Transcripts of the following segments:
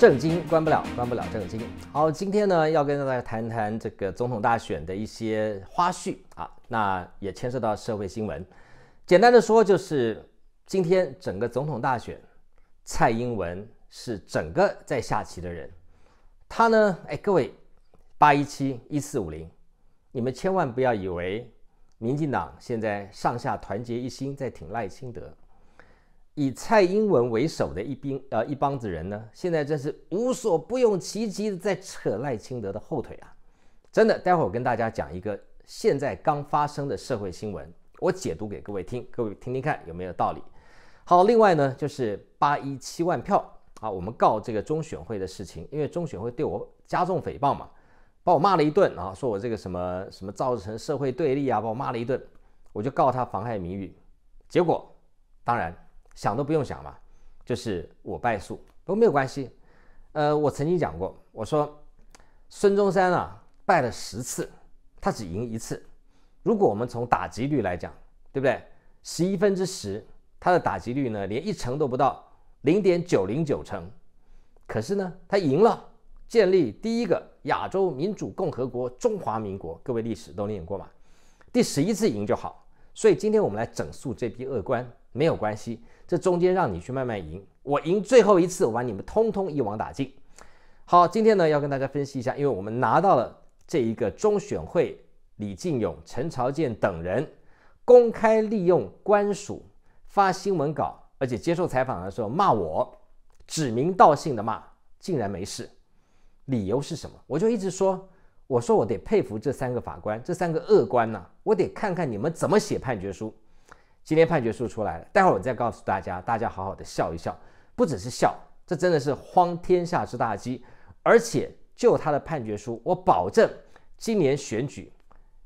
正经关不了，关不了正经。好，今天呢要跟大家谈谈这个总统大选的一些花絮啊，那也牵涉到社会新闻。简单的说，就是今天整个总统大选，蔡英文是整个在下棋的人。他呢，哎，各位，八一七一四五零，你们千万不要以为，民进党现在上下团结一心在挺赖清德。以蔡英文为首的一兵呃一帮子人呢，现在真是无所不用其极的在扯赖清德的后腿啊！真的，待会儿跟大家讲一个现在刚发生的社会新闻，我解读给各位听，各位听听看有没有道理。好，另外呢就是八一七万票啊，我们告这个中选会的事情，因为中选会对我加重诽谤嘛，把我骂了一顿啊，说我这个什么什么造成社会对立啊，把我骂了一顿，我就告他妨害名誉，结果当然。想都不用想嘛，就是我败诉都没有关系。呃，我曾经讲过，我说孙中山啊败了十次，他只赢一次。如果我们从打击率来讲，对不对？十一分之十，他的打击率呢连一成都不到，零点九零九成。可是呢，他赢了，建立第一个亚洲民主共和国中华民国。各位历史都念过嘛？第十一次赢就好。所以今天我们来整肃这批恶官，没有关系。这中间让你去慢慢赢，我赢最后一次，我把你们通通一网打尽。好，今天呢要跟大家分析一下，因为我们拿到了这一个中选会李进勇、陈朝建等人公开利用官署发新闻稿，而且接受采访的时候骂我，指名道姓的骂，竟然没事，理由是什么？我就一直说，我说我得佩服这三个法官，这三个恶官呐，我得看看你们怎么写判决书。今天判决书出来了，待会儿我再告诉大家，大家好好的笑一笑，不只是笑，这真的是荒天下之大稽。而且就他的判决书，我保证今年选举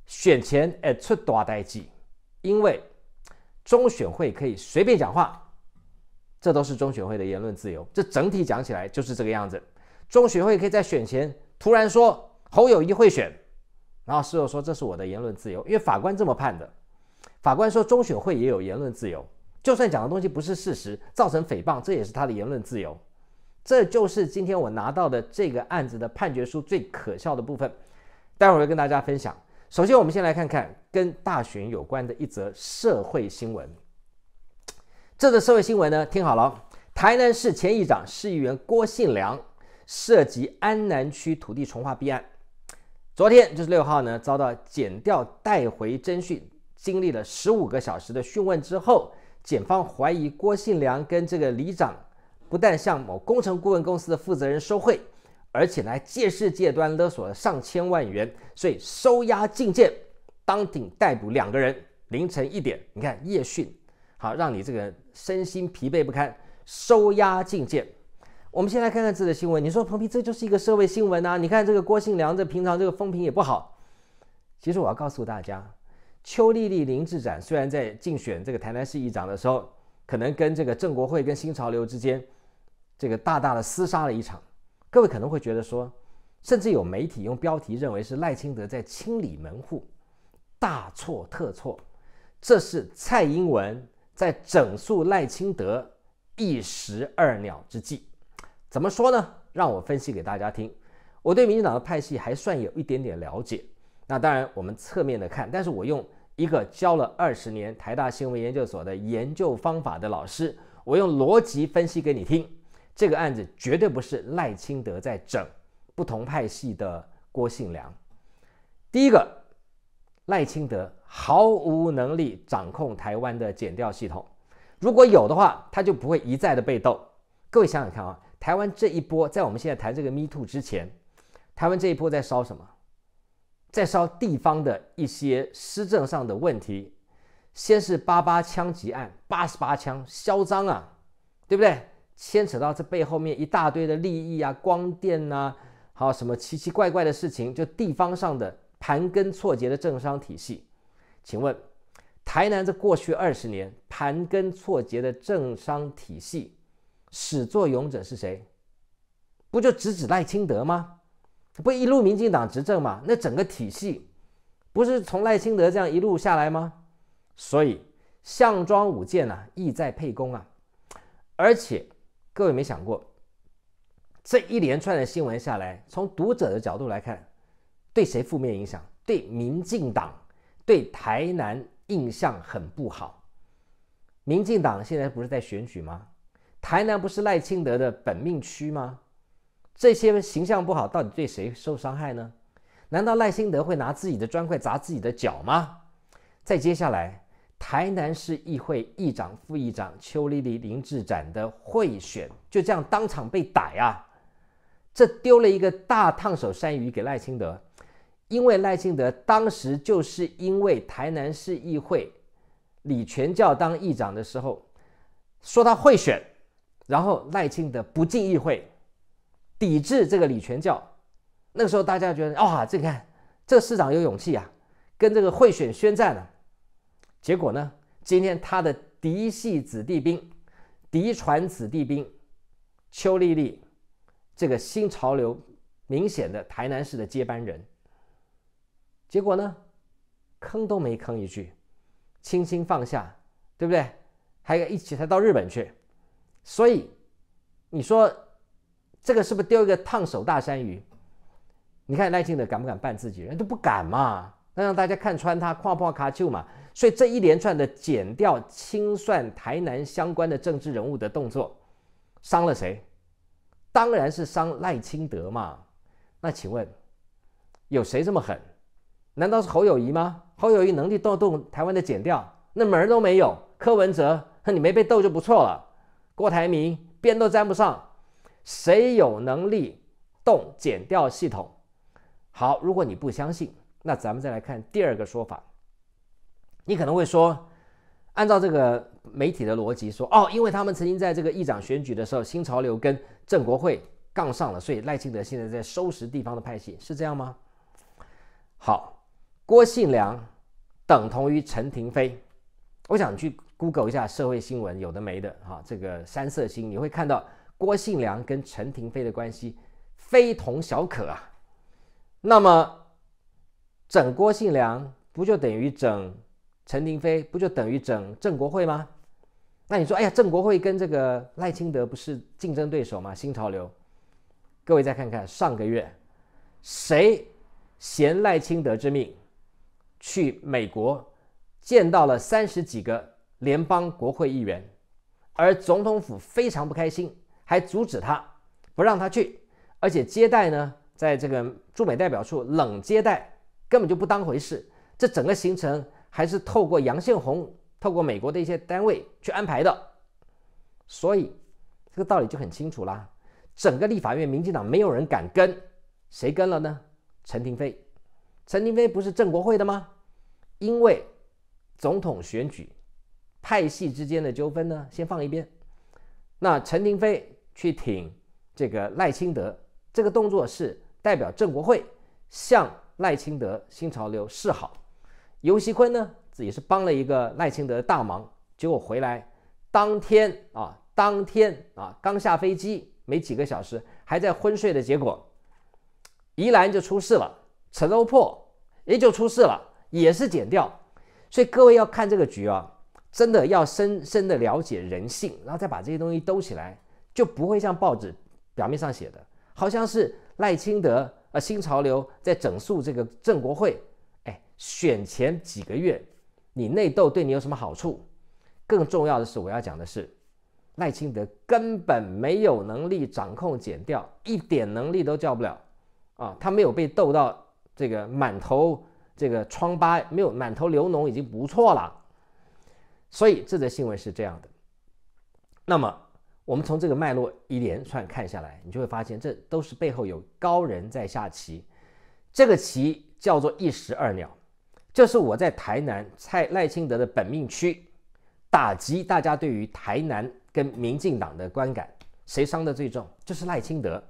选前哎出大代绩，因为中选会可以随便讲话，这都是中选会的言论自由。这整体讲起来就是这个样子，中选会可以在选前突然说侯友谊会选，然后事后说这是我的言论自由，因为法官这么判的。法官说：“中选会也有言论自由，就算讲的东西不是事实，造成诽谤，这也是他的言论自由。”这就是今天我拿到的这个案子的判决书最可笑的部分，待会儿会跟大家分享。首先，我们先来看看跟大选有关的一则社会新闻。这则社会新闻呢，听好了，台南市前议长、市议员郭信良涉及安南区土地重划弊案，昨天就是六号呢，遭到减掉带回侦讯。经历了十五个小时的讯问之后，检方怀疑郭信良跟这个里长不但向某工程顾问公司的负责人收贿，而且来借势借端勒索了上千万元，所以收押禁见，当庭逮捕两个人。凌晨一点，你看夜讯，好让你这个身心疲惫不堪。收押禁见，我们先来看看这则新闻。你说蓬皮这就是一个社会新闻呐？你看这个郭信良这平常这个风评也不好。其实我要告诉大家。邱丽丽、林志展虽然在竞选这个台南市议长的时候，可能跟这个郑国会跟新潮流之间，这个大大的厮杀了一场。各位可能会觉得说，甚至有媒体用标题认为是赖清德在清理门户，大错特错。这是蔡英文在整肃赖清德一石二鸟之计。怎么说呢？让我分析给大家听。我对民进党的派系还算有一点点了解。那当然，我们侧面的看，但是我用。一个教了二十年台大新闻研究所的研究方法的老师，我用逻辑分析给你听，这个案子绝对不是赖清德在整不同派系的郭姓良。第一个，赖清德毫无能力掌控台湾的减掉系统，如果有的话，他就不会一再的被斗。各位想想看啊，台湾这一波在我们现在谈这个 Me Too 之前，台湾这一波在烧什么？在烧地方的一些施政上的问题，先是八八枪击案，八十八枪嚣张啊，对不对？牵扯到这背后面一大堆的利益啊，光电呐，还有什么奇奇怪怪的事情，就地方上的盘根错节的政商体系。请问，台南这过去二十年盘根错节的政商体系始作俑者是谁？不就直指赖清德吗？不一路民进党执政嘛？那整个体系不是从赖清德这样一路下来吗？所以项庄舞剑呢，意在沛公啊！而且各位没想过，这一连串的新闻下来，从读者的角度来看，对谁负面影响？对民进党，对台南印象很不好。民进党现在不是在选举吗？台南不是赖清德的本命区吗？这些形象不好，到底对谁受伤害呢？难道赖清德会拿自己的砖块砸自己的脚吗？再接下来，台南市议会议长、副议长邱丽丽、林志展的贿选，就这样当场被逮啊！这丢了一个大烫手山芋给赖清德，因为赖清德当时就是因为台南市议会李全教当议长的时候说他会选，然后赖清德不进议会。抵制这个李全教，那个时候大家觉得啊，这个这个市长有勇气啊，跟这个贿选宣战了。结果呢，今天他的嫡系子弟兵、嫡传子弟兵邱丽丽，这个新潮流明显的台南市的接班人，结果呢，吭都没吭一句，轻轻放下，对不对？还一起他到日本去，所以你说。这个是不是丢一个烫手大山芋？你看赖清德敢不敢扮自己人都不敢嘛？那让大家看穿他跨夸卡丘嘛？所以这一连串的减掉、清算台南相关的政治人物的动作，伤了谁？当然是伤赖清德嘛。那请问有谁这么狠？难道是侯友谊吗？侯友谊能力动动台湾的减掉，那门都没有。柯文哲你没被斗就不错了。郭台铭边都沾不上。谁有能力动减掉系统？好，如果你不相信，那咱们再来看第二个说法。你可能会说，按照这个媒体的逻辑说，哦，因为他们曾经在这个议长选举的时候，新潮流跟郑国会杠上了，所以赖清德现在在收拾地方的派系，是这样吗？好，郭信良等同于陈廷飞，我想去 Google 一下社会新闻，有的没的哈，这个三色星你会看到。郭信良跟陈廷妃的关系非同小可啊，那么整郭信良不就等于整陈廷妃，不就等于整郑国会吗？那你说，哎呀，郑国会跟这个赖清德不是竞争对手吗？新潮流，各位再看看上个月，谁嫌赖清德之命去美国见到了三十几个联邦国会议员，而总统府非常不开心。还阻止他，不让他去，而且接待呢，在这个驻美代表处冷接待，根本就不当回事。这整个行程还是透过杨宪宏，透过美国的一些单位去安排的。所以这个道理就很清楚啦。整个立法院，民进党没有人敢跟，谁跟了呢？陈廷飞，陈廷飞不是郑国会的吗？因为总统选举派系之间的纠纷呢，先放一边。那陈廷飞去挺这个赖清德，这个动作是代表郑国会向赖清德新潮流示好。尤熙坤呢，自己是帮了一个赖清德大忙，结果回来当天啊，当天啊，刚下飞机没几个小时，还在昏睡的结果，宜兰就出事了，陈欧破也就出事了，也是减掉。所以各位要看这个局啊，真的要深深的了解人性，然后再把这些东西兜起来。就不会像报纸表面上写的，好像是赖清德啊新潮流在整肃这个郑国会。哎，选前几个月你内斗对你有什么好处？更重要的是，我要讲的是，赖清德根本没有能力掌控减掉，一点能力都叫不了啊！他没有被斗到这个满头这个疮疤，没有满头流脓已经不错了。所以这则新闻是这样的。那么。我们从这个脉络一连串看下来，你就会发现，这都是背后有高人在下棋。这个棋叫做一石二鸟，就是我在台南蔡赖清德的本命区，打击大家对于台南跟民进党的观感，谁伤的最重？这是赖清德，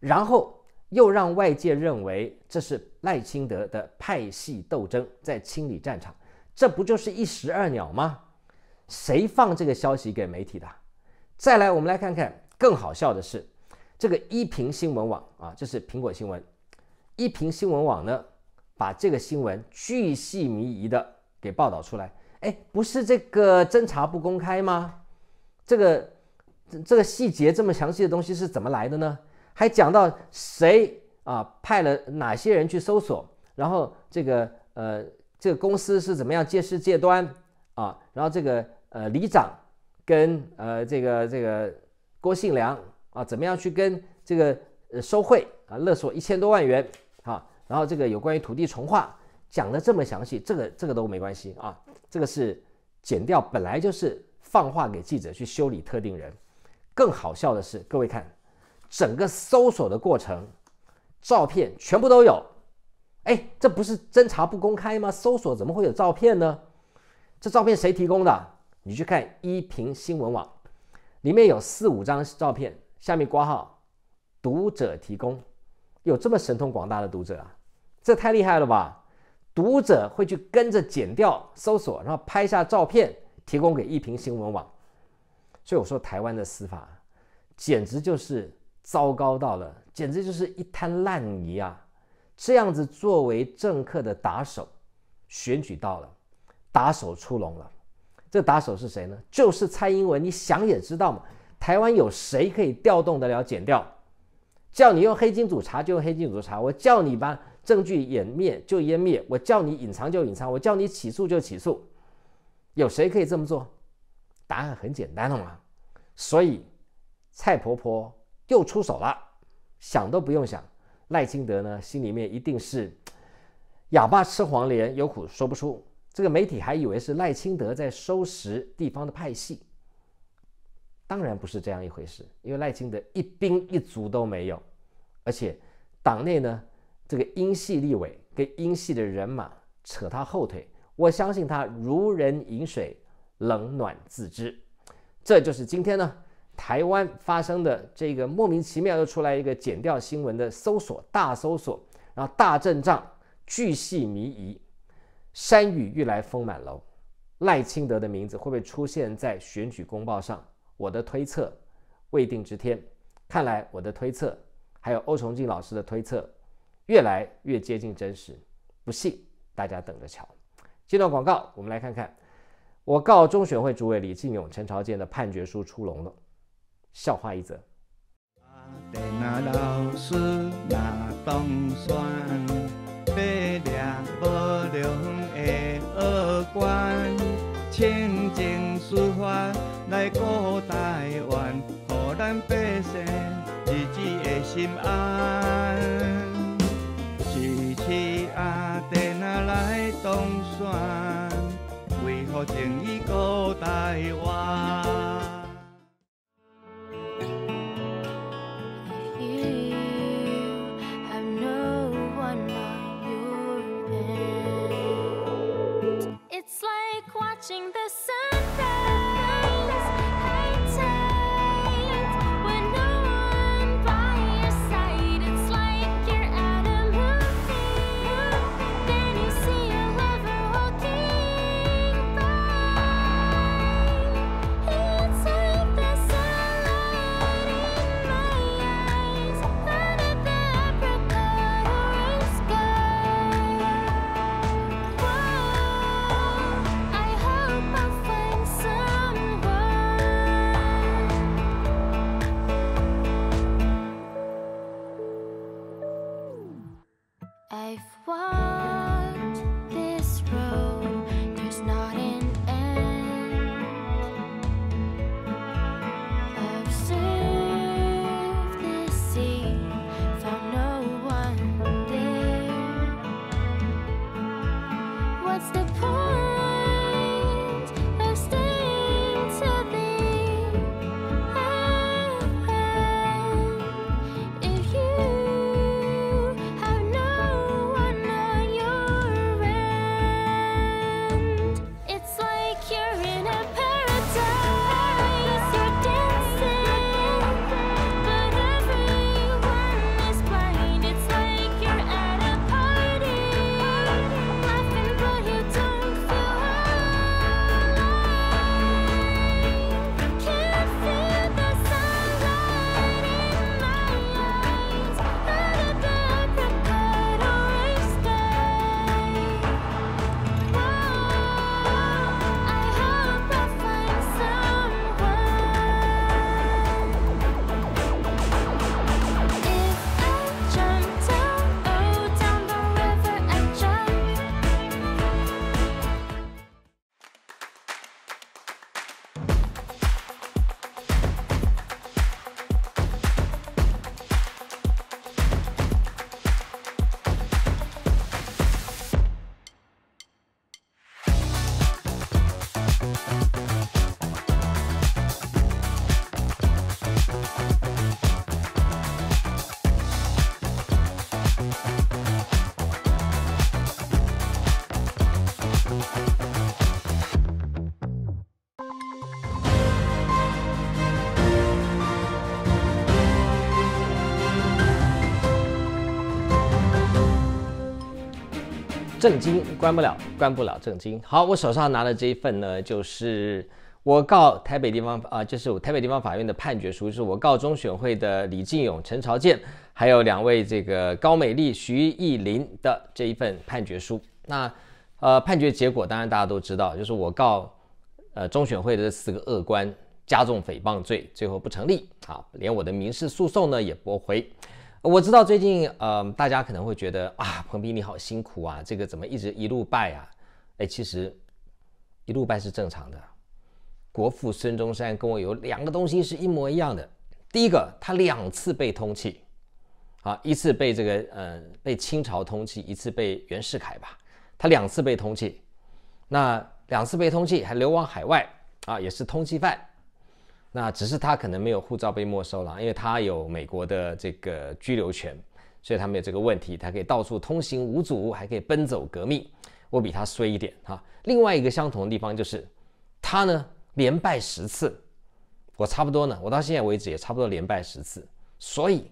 然后又让外界认为这是赖清德的派系斗争在清理战场，这不就是一石二鸟吗？谁放这个消息给媒体的？再来，我们来看看更好笑的是，这个一评新闻网啊，这是苹果新闻。一评新闻网呢，把这个新闻巨细靡遗的给报道出来。哎，不是这个侦查不公开吗？这个这这个细节这么详细的东西是怎么来的呢？还讲到谁啊派了哪些人去搜索，然后这个呃这个公司是怎么样借势借端啊，然后这个呃里长。跟呃这个这个郭信良啊，怎么样去跟这个呃收贿啊勒索一千多万元啊？然后这个有关于土地重划讲的这么详细，这个这个都没关系啊，这个是剪掉本来就是放话给记者去修理特定人。更好笑的是，各位看整个搜索的过程，照片全部都有。哎，这不是侦查不公开吗？搜索怎么会有照片呢？这照片谁提供的？你去看一平新闻网，里面有四五张照片，下面挂号，读者提供，有这么神通广大的读者啊，这太厉害了吧！读者会去跟着剪掉、搜索，然后拍下照片提供给一平新闻网。所以我说，台湾的司法简直就是糟糕到了，简直就是一滩烂泥啊！这样子，作为政客的打手，选举到了，打手出笼了。这打手是谁呢？就是蔡英文，你想也知道嘛。台湾有谁可以调动得了剪掉？叫你用黑金煮茶就用黑金煮茶，我叫你把证据湮灭就湮灭，我叫你隐藏就隐藏，我叫你起诉就起诉，有谁可以这么做？答案很简单了嘛。所以蔡婆婆又出手了，想都不用想，赖清德呢心里面一定是哑巴吃黄连，有苦说不出。这个媒体还以为是赖清德在收拾地方的派系，当然不是这样一回事，因为赖清德一兵一卒都没有，而且党内呢，这个英系立委跟英系的人马扯他后腿，我相信他如人饮水，冷暖自知。这就是今天呢，台湾发生的这个莫名其妙又出来一个剪掉新闻的搜索大搜索，然后大阵仗，巨细靡遗。山雨欲来风满楼，赖清德的名字会不会出现在选举公报上？我的推测未定之天，看来我的推测还有欧崇进老师的推测，越来越接近真实。不信，大家等着瞧。接段广告，我们来看看，我告中选会主委李进勇、陈朝建的判决书出笼了。笑话一则。无量的恶观，清情书法来顾台湾，予咱百姓日子会心安。慈溪阿弟若来当选，为何情义顾台湾？watching 正经关不了，关不了正经。好，我手上拿的这一份呢，就是我告台北地方啊，就是台北地方法院的判决书，是我告中选会的李进勇、陈朝建，还有两位这个高美丽、徐艺林的这一份判决书。那呃，判决结果当然大家都知道，就是我告呃中选会的这四个恶官加重诽谤罪，最后不成立啊，连我的民事诉讼呢也驳回。我知道最近，嗯，大家可能会觉得啊，彭斌你好辛苦啊，这个怎么一直一路败啊？哎，其实一路败是正常的。国父孙中山跟我有两个东西是一模一样的。第一个，他两次被通缉，啊，一次被这个，嗯，被清朝通缉，一次被袁世凯吧，他两次被通缉，那两次被通缉还流亡海外啊，也是通缉犯。那只是他可能没有护照被没收了，因为他有美国的这个居留权，所以他没有这个问题，他可以到处通行无阻，还可以奔走革命。我比他衰一点哈。另外一个相同的地方就是，他呢连败十次，我差不多呢，我到现在为止也差不多连败十次。所以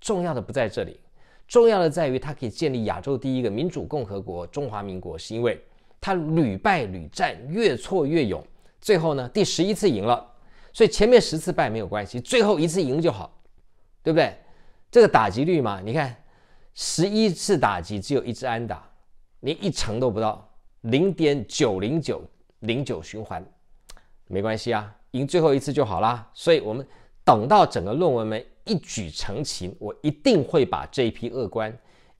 重要的不在这里，重要的在于他可以建立亚洲第一个民主共和国——中华民国，是因为他屡败屡战，越挫越勇，最后呢第十一次赢了。所以前面十次败没有关系，最后一次赢就好，对不对？这个打击率嘛，你看十一次打击，只有一次安打，连一成都不到，零点九零九零九循环，没关系啊，赢最后一次就好啦。所以我们等到整个论文们一举成清，我一定会把这一批恶官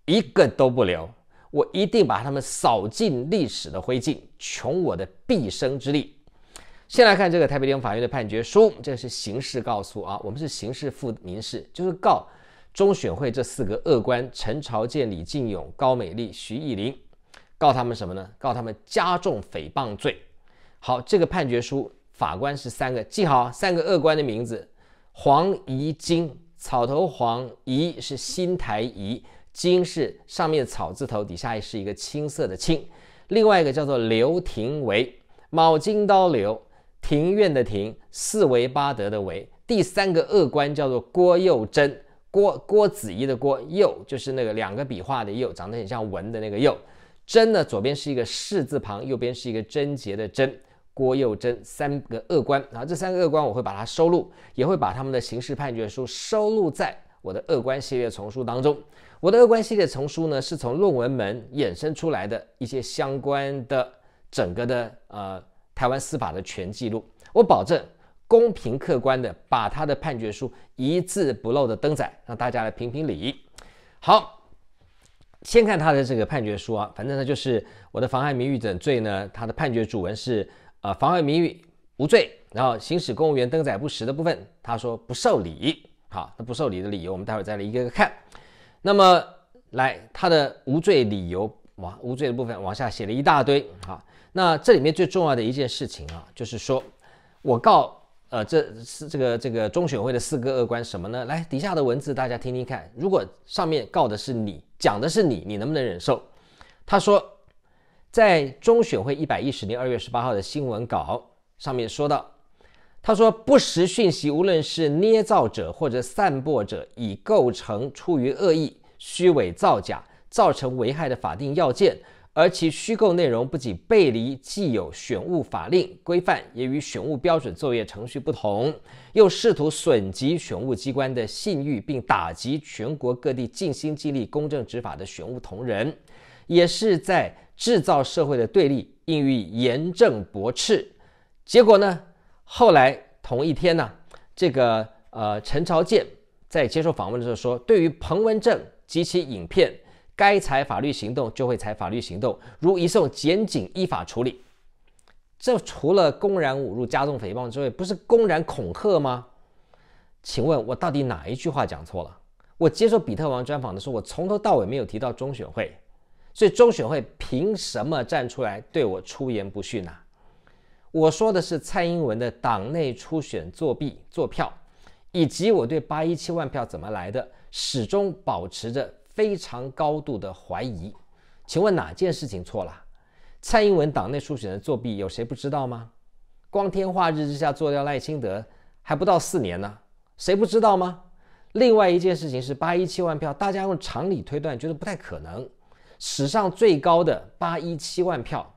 一个都不留，我一定把他们扫进历史的灰烬，穷我的毕生之力。先来看这个台北地方法院的判决书，这是刑事告诉啊，我们是刑事附民事，就是告中选会这四个恶官陈朝建、李进勇、高美丽、徐艺林，告他们什么呢？告他们加重诽谤罪。好，这个判决书法官是三个，记好三个恶官的名字：黄怡金，草头黄怡是新台怡，金是上面草字头，底下是一个青色的青；另外一个叫做刘庭维，卯金刀刘。庭院的庭，四维八德的维，第三个恶官叫做郭佑贞，郭郭子仪的郭佑就是那个两个笔画的佑，长得很像文的那个佑。贞呢，左边是一个士字旁，右边是一个贞洁的贞。郭佑贞三个恶官后这三个恶官我会把它收录，也会把他们的刑事判决书收录在我的恶官系列丛书当中。我的恶官系列丛书呢，是从论文门衍生出来的一些相关的整个的呃。台湾司法的全记录，我保证公平客观的把他的判决书一字不漏的登载，让大家来评评理。好，先看他的这个判决书啊，反正呢就是我的妨害名誉等罪呢，他的判决主文是呃妨害名誉无罪，然后行使公务员登载不实的部分，他说不受理。好，他不受理的理由，我们待会再来一个个看。那么来他的无罪理由往无罪的部分往下写了一大堆，好。那这里面最重要的一件事情啊，就是说我告呃，这是这个这个中选会的四个恶官什么呢？来，底下的文字大家听听看，如果上面告的是你，讲的是你，你能不能忍受？他说，在中选会一百一十年二月十八号的新闻稿上面说到，他说不实讯息，无论是捏造者或者散播者，已构成出于恶意、虚伪造假、造成危害的法定要件。而其虚构内容不仅背离既有选务法令规范，也与选务标准作业程序不同，又试图损及选务机关的信誉，并打击全国各地尽心尽力公正执法的选务同仁，也是在制造社会的对立，应予严正驳斥。结果呢？后来同一天呢，这个呃陈朝建在接受访问的时候说，对于彭文正及其影片。该采法律行动就会采法律行动，如移送检警依法处理。这除了公然侮辱、加重诽谤之外，不是公然恐吓吗？请问我到底哪一句话讲错了？我接受比特王专访的时候，我从头到尾没有提到中选会，所以中选会凭什么站出来对我出言不逊呢？我说的是蔡英文的党内初选作弊、作票，以及我对八一七万票怎么来的，始终保持着。非常高度的怀疑，请问哪件事情错了？蔡英文党内初选的作弊，有谁不知道吗？光天化日之下做掉赖清德，还不到四年呢，谁不知道吗？另外一件事情是八一七万票，大家用常理推断，觉得不太可能，史上最高的八一七万票，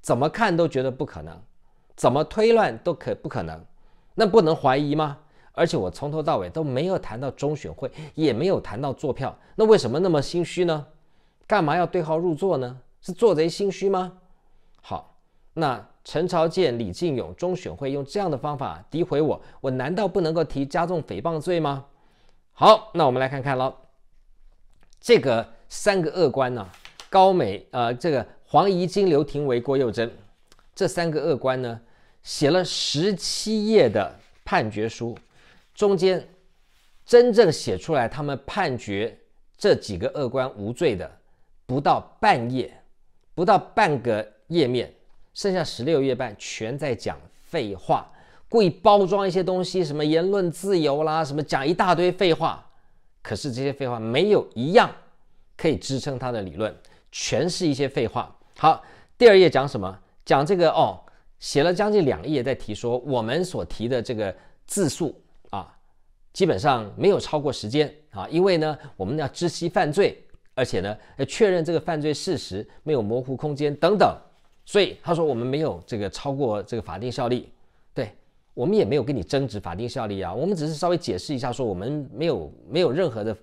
怎么看都觉得不可能，怎么推断都可不可能，那不能怀疑吗？而且我从头到尾都没有谈到中选会，也没有谈到坐票，那为什么那么心虚呢？干嘛要对号入座呢？是做贼心虚吗？好，那陈朝建、李进勇、中选会用这样的方法诋毁我，我难道不能够提加重诽谤罪吗？好，那我们来看看喽，这个三个恶官呢，高美、呃，这个黄怡金、刘廷为、郭佑贞，这三个恶官呢，写了十七页的判决书。中间真正写出来，他们判决这几个恶官无罪的不到半页，不到半个页面，剩下十六页半全在讲废话，故意包装一些东西，什么言论自由啦，什么讲一大堆废话。可是这些废话没有一样可以支撑他的理论，全是一些废话。好，第二页讲什么？讲这个哦，写了将近两页在提说我们所提的这个字数。基本上没有超过时间啊，因为呢，我们要知悉犯罪，而且呢，要确认这个犯罪事实没有模糊空间等等，所以他说我们没有这个超过这个法定效力，对我们也没有跟你争执法定效力啊，我们只是稍微解释一下，说我们没有没有任何的，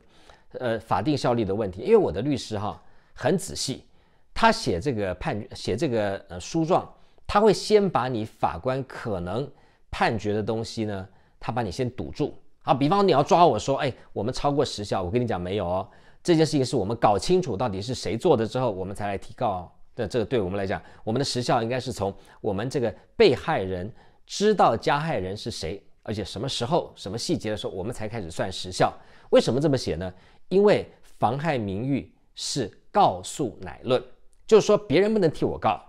呃，法定效力的问题。因为我的律师哈很仔细，他写这个判写这个呃诉状，他会先把你法官可能判决的东西呢，他把你先堵住。好，比方你要抓我说，哎，我们超过时效，我跟你讲没有哦，这件事情是我们搞清楚到底是谁做的之后，我们才来提告的。这个对我们来讲，我们的时效应该是从我们这个被害人知道加害人是谁，而且什么时候、什么细节的时候，我们才开始算时效。为什么这么写呢？因为妨害名誉是告诉乃论，就是说别人不能替我告，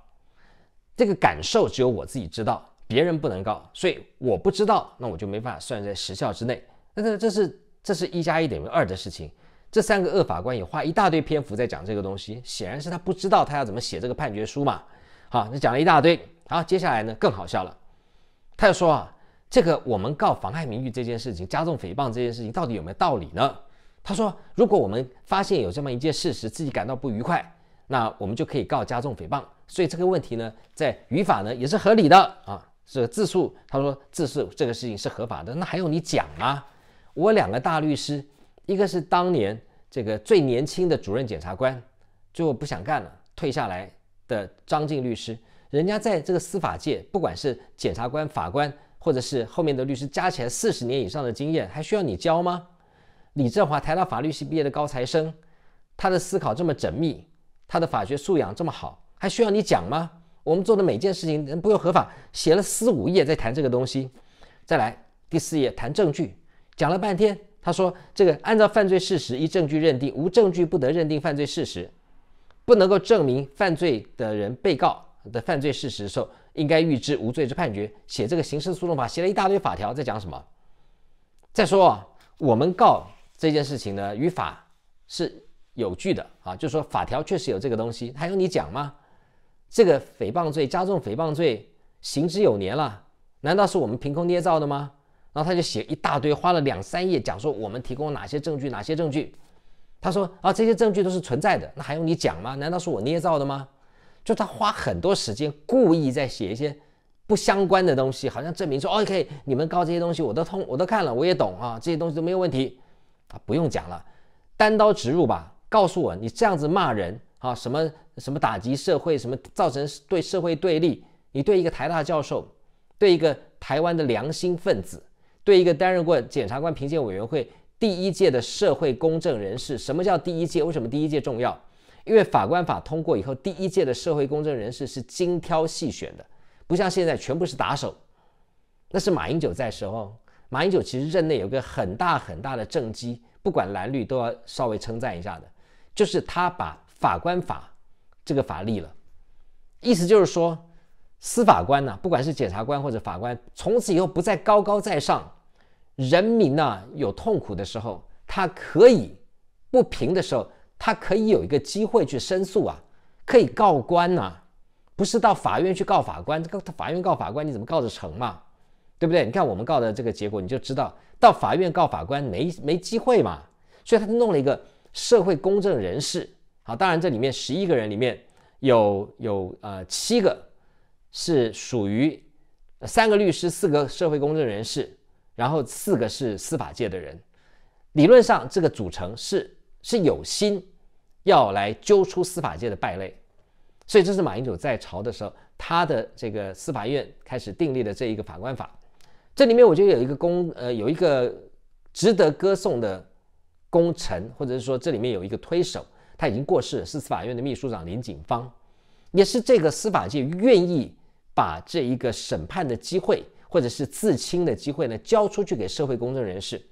这个感受只有我自己知道。别人不能告，所以我不知道，那我就没办法算在时效之内。那这这是这是一加一等于二的事情。这三个恶法官也花一大堆篇幅在讲这个东西，显然是他不知道他要怎么写这个判决书嘛。好，那讲了一大堆。好，接下来呢更好笑了，他又说啊，这个我们告妨害名誉这件事情，加重诽谤这件事情到底有没有道理呢？他说，如果我们发现有这么一件事实，自己感到不愉快，那我们就可以告加重诽谤。所以这个问题呢，在语法呢也是合理的啊。这个自诉，他说自诉这个事情是合法的，那还用你讲吗？我两个大律师，一个是当年这个最年轻的主任检察官，最后不想干了退下来的张静律师，人家在这个司法界，不管是检察官、法官，或者是后面的律师，加起来四十年以上的经验，还需要你教吗？李振华，台大法律系毕业的高材生，他的思考这么缜密，他的法学素养这么好，还需要你讲吗？我们做的每件事情不用合法，写了四五页在谈这个东西，再来第四页谈证据，讲了半天。他说这个按照犯罪事实依证据认定，无证据不得认定犯罪事实，不能够证明犯罪的人被告的犯罪事实的时候，应该预知无罪之判决。写这个刑事诉讼法写了一大堆法条，在讲什么？再说啊，我们告这件事情呢，与法是有据的啊，就说法条确实有这个东西，还用你讲吗？这个诽谤罪加重诽谤罪，行之有年了，难道是我们凭空捏造的吗？然后他就写一大堆，花了两三页讲说我们提供哪些证据，哪些证据。他说啊，这些证据都是存在的，那还用你讲吗？难道是我捏造的吗？就他花很多时间故意在写一些不相关的东西，好像证明说，OK，你们告这些东西我都通，我都看了，我也懂啊，这些东西都没有问题，啊，不用讲了，单刀直入吧，告诉我你这样子骂人。啊，什么什么打击社会，什么造成对社会对立？你对一个台大教授，对一个台湾的良心分子，对一个担任过检察官评鉴委员会第一届的社会公正人士，什么叫第一届？为什么第一届重要？因为法官法通过以后，第一届的社会公正人士是精挑细选的，不像现在全部是打手。那是马英九在时候，马英九其实任内有个很大很大的政绩，不管蓝绿都要稍微称赞一下的，就是他把。法官法，这个法例了，意思就是说，司法官呢，不管是检察官或者法官，从此以后不再高高在上，人民呢有痛苦的时候，他可以不平的时候，他可以有一个机会去申诉啊，可以告官呐，不是到法院去告法官，这个法院告法官你怎么告得成嘛，对不对？你看我们告的这个结果，你就知道到法院告法官没没机会嘛，所以他就弄了一个社会公正人士。好，当然，这里面十一个人里面，有有呃七个是属于三个律师，四个社会公证人士，然后四个是司法界的人。理论上，这个组成是是有心要来揪出司法界的败类。所以，这是马英九在朝的时候，他的这个司法院开始订立的这一个法官法。这里面，我觉得有一个功呃有一个值得歌颂的功臣，或者是说这里面有一个推手。他已经过世，是司法院的秘书长林锦芳，也是这个司法界愿意把这一个审判的机会，或者是自清的机会呢，交出去给社会公正人士。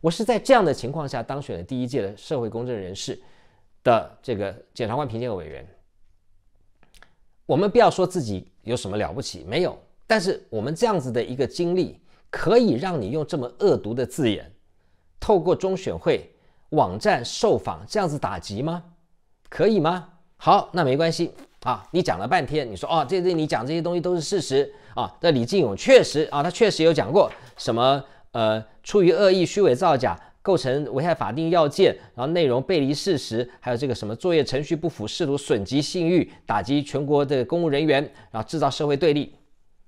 我是在这样的情况下当选了第一届的社会公正人士的这个检察官评鉴委员。我们不要说自己有什么了不起，没有，但是我们这样子的一个经历，可以让你用这么恶毒的字眼，透过中选会网站受访这样子打击吗？可以吗？好，那没关系啊。你讲了半天，你说哦，这这你讲这些东西都是事实啊。那李进勇确实啊，他确实有讲过什么呃，出于恶意、虚伪造假，构成危害法定要件，然后内容背离事实，还有这个什么作业程序不符，试图损及信誉，打击全国的公务人员，然后制造社会对立，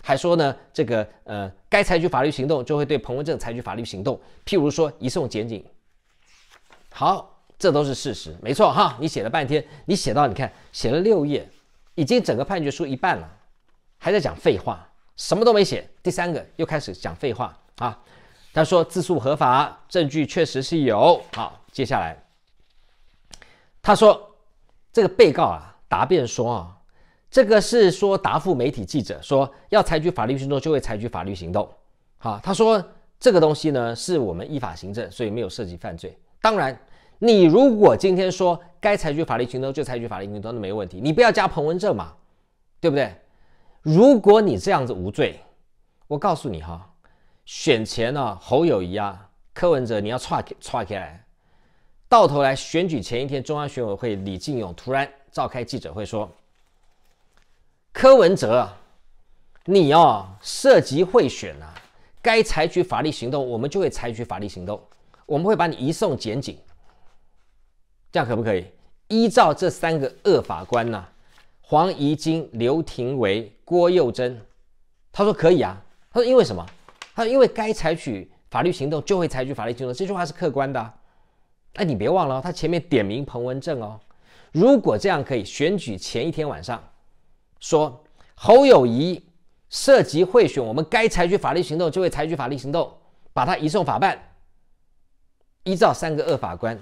还说呢这个呃，该采取法律行动就会对彭文正采取法律行动，譬如说移送检警。好。这都是事实，没错哈。你写了半天，你写到你看写了六页，已经整个判决书一半了，还在讲废话，什么都没写。第三个又开始讲废话啊，他说自诉合法，证据确实是有。好，接下来他说这个被告啊，答辩说啊，这个是说答复媒体记者说要采取法律行动就会采取法律行动。好，他说这个东西呢是我们依法行政，所以没有涉及犯罪。当然。你如果今天说该采取法律行动就采取法律行动，那没问题。你不要加彭文正嘛，对不对？如果你这样子无罪，我告诉你哈，选前呢，侯友谊啊，柯文哲你要踹踹开，到头来选举前一天，中央选委会李进勇突然召开记者会说：“柯文哲，你哦涉及贿选啊，该采取法律行动，我们就会采取法律行动，我们会把你移送检警。”这样可不可以？依照这三个恶法官呢，黄怡金、刘廷伟、郭佑珍，他说可以啊。他说因为什么？他说因为该采取法律行动就会采取法律行动，这句话是客观的。哎，你别忘了他前面点名彭文正哦。如果这样可以，选举前一天晚上说侯友谊涉及贿选，我们该采取法律行动就会采取法律行动，把他移送法办。依照三个恶法官。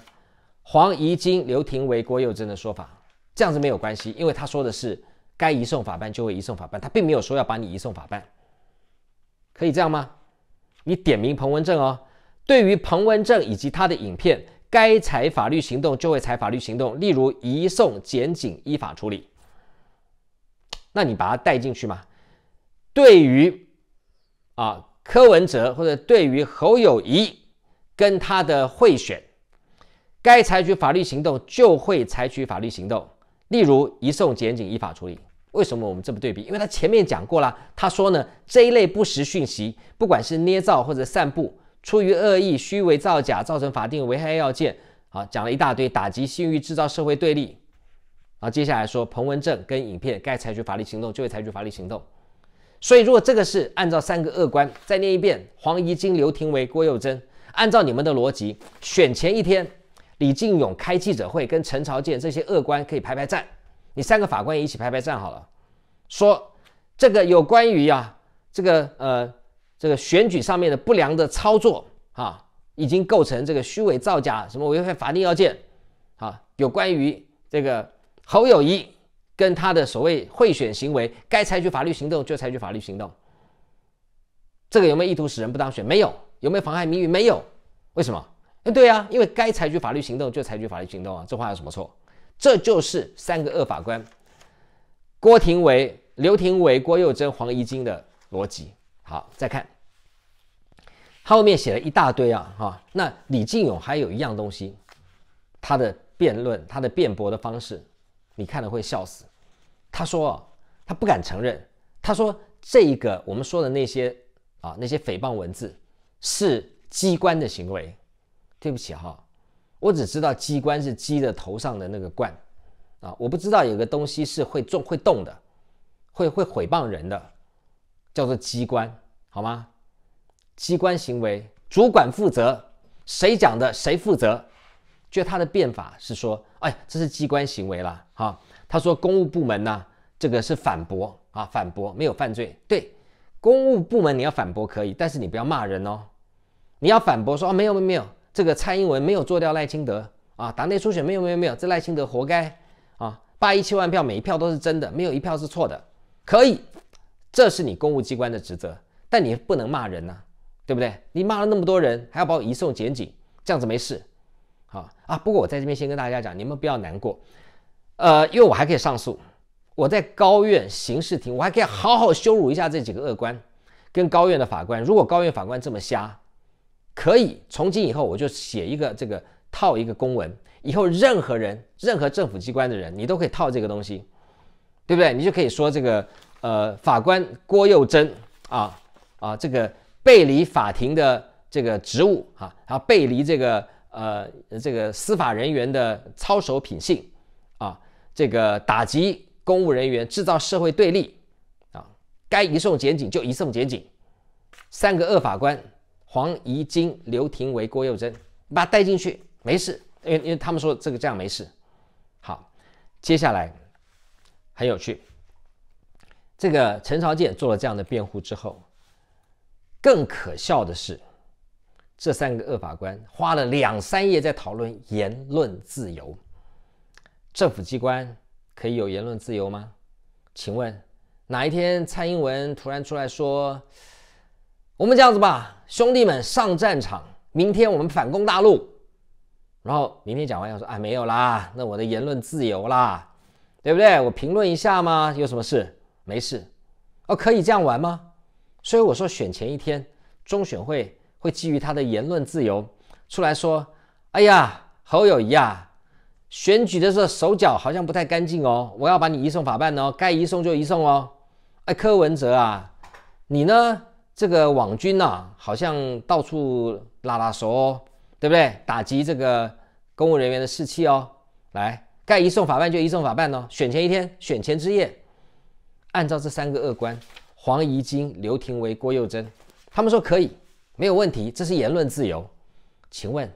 黄怡金、刘廷伟、郭佑贞的说法，这样子没有关系，因为他说的是该移送法办就会移送法办，他并没有说要把你移送法办，可以这样吗？你点名彭文正哦，对于彭文正以及他的影片，该采法律行动就会采法律行动，例如移送检警依法处理。那你把他带进去嘛？对于啊柯文哲或者对于侯友谊跟他的贿选。该采取法律行动就会采取法律行动，例如移送检警依法处理。为什么我们这么对比？因为他前面讲过了，他说呢，这一类不实讯息，不管是捏造或者散布，出于恶意、虚伪造假，造成法定危害要件，啊，讲了一大堆，打击信誉，制造社会对立。啊，接下来说彭文正跟影片，该采取法律行动就会采取法律行动。所以如果这个是按照三个恶官，再念一遍：黄怡金、刘庭为郭佑珍。按照你们的逻辑，选前一天。李进勇开记者会，跟陈朝建这些恶官可以排排站，你三个法官一起排排站好了。说这个有关于啊，这个呃，这个选举上面的不良的操作啊，已经构成这个虚伪造假，什么违反法定要件啊？有关于这个侯友谊跟他的所谓贿选行为，该采取法律行动就采取法律行动。这个有没有意图使人不当选？没有。有没有妨害名誉？没有。为什么？对啊，因为该采取法律行动就采取法律行动啊，这话有什么错？这就是三个二法官郭廷伟、刘廷伟、郭幼珍、黄怡金的逻辑。好，再看后面写了一大堆啊，哈。那李进勇还有一样东西，他的辩论、他的辩驳的方式，你看了会笑死。他说，他不敢承认，他说这个我们说的那些啊，那些诽谤文字是机关的行为。对不起哈，我只知道机关是鸡的头上的那个冠，啊，我不知道有个东西是会中会动的，会会诽谤人的，叫做机关，好吗？机关行为，主管负责，谁讲的谁负责。就他的变法是说，哎，这是机关行为了哈。他说公务部门呢，这个是反驳啊，反驳没有犯罪。对，公务部门你要反驳可以，但是你不要骂人哦。你要反驳说啊，没有没有没有。这个蔡英文没有做掉赖清德啊，党内初选没有没有没有，这赖清德活该啊！八一七万票，每一票都是真的，没有一票是错的，可以，这是你公务机关的职责，但你不能骂人呐，对不对？你骂了那么多人，还要把我移送检警，这样子没事，好啊。不过我在这边先跟大家讲，你们不要难过，呃，因为我还可以上诉，我在高院刑事庭，我还可以好好羞辱一下这几个恶官，跟高院的法官。如果高院法官这么瞎。可以，从今以后我就写一个这个套一个公文，以后任何人、任何政府机关的人，你都可以套这个东西，对不对？你就可以说这个呃，法官郭佑珍啊啊，这个背离法庭的这个职务啊，然后背离这个呃这个司法人员的操守品性啊，这个打击公务人员，制造社会对立啊，该移送检警就移送检警，三个恶法官。黄怡金、刘婷、为、郭幼贞，把他带进去，没事，因为因为他们说这个这样没事。好，接下来很有趣，这个陈朝建做了这样的辩护之后，更可笑的是，这三个恶法官花了两三页在讨论言论自由，政府机关可以有言论自由吗？请问哪一天蔡英文突然出来说？我们这样子吧，兄弟们上战场。明天我们反攻大陆，然后明天讲完要说啊没有啦，那我的言论自由啦，对不对？我评论一下嘛，有什么事？没事。哦，可以这样玩吗？所以我说选前一天中选会会基于他的言论自由出来说，哎呀侯友谊啊，选举的时候手脚好像不太干净哦，我要把你移送法办哦，该移送就移送哦。哎柯文哲啊，你呢？这个网军呐，好像到处拉拉手，哦，对不对？打击这个公务人员的士气哦。来，该移送法办就移送法办喽。选前一天、选前之夜，按照这三个恶官黄怡金、刘廷为、郭佑珍，他们说可以，没有问题，这是言论自由。请问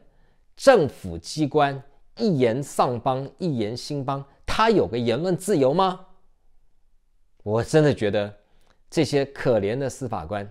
政府机关一言丧邦，一言兴邦，他有个言论自由吗？我真的觉得这些可怜的司法官。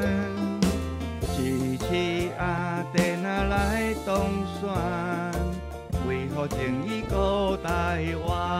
百花。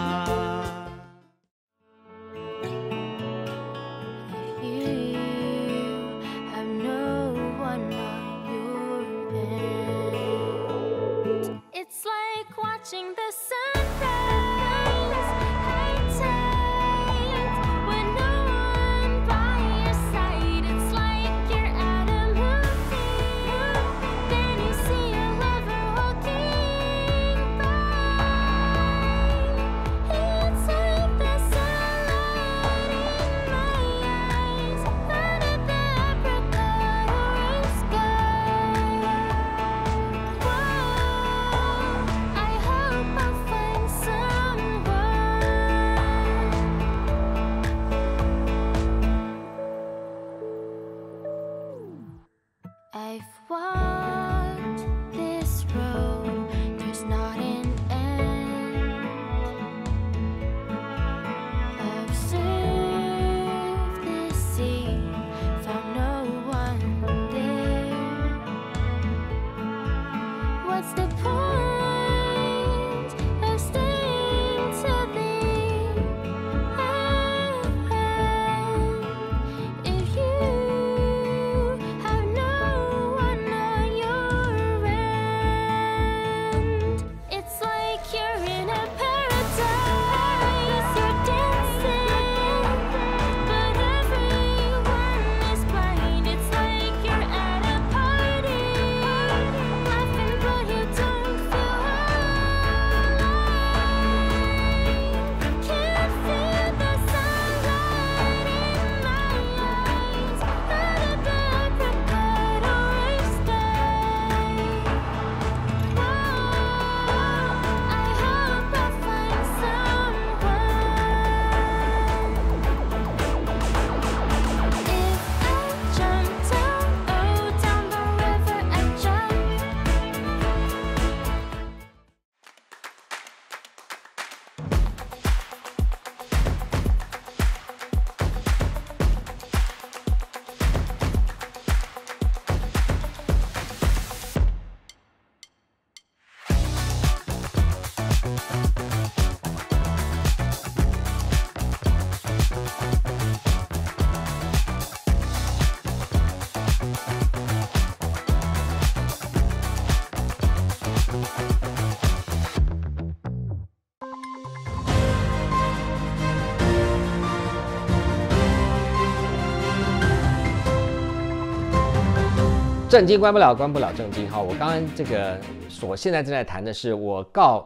正经关不了，关不了正经哈。我刚刚这个，我现在正在谈的是，我告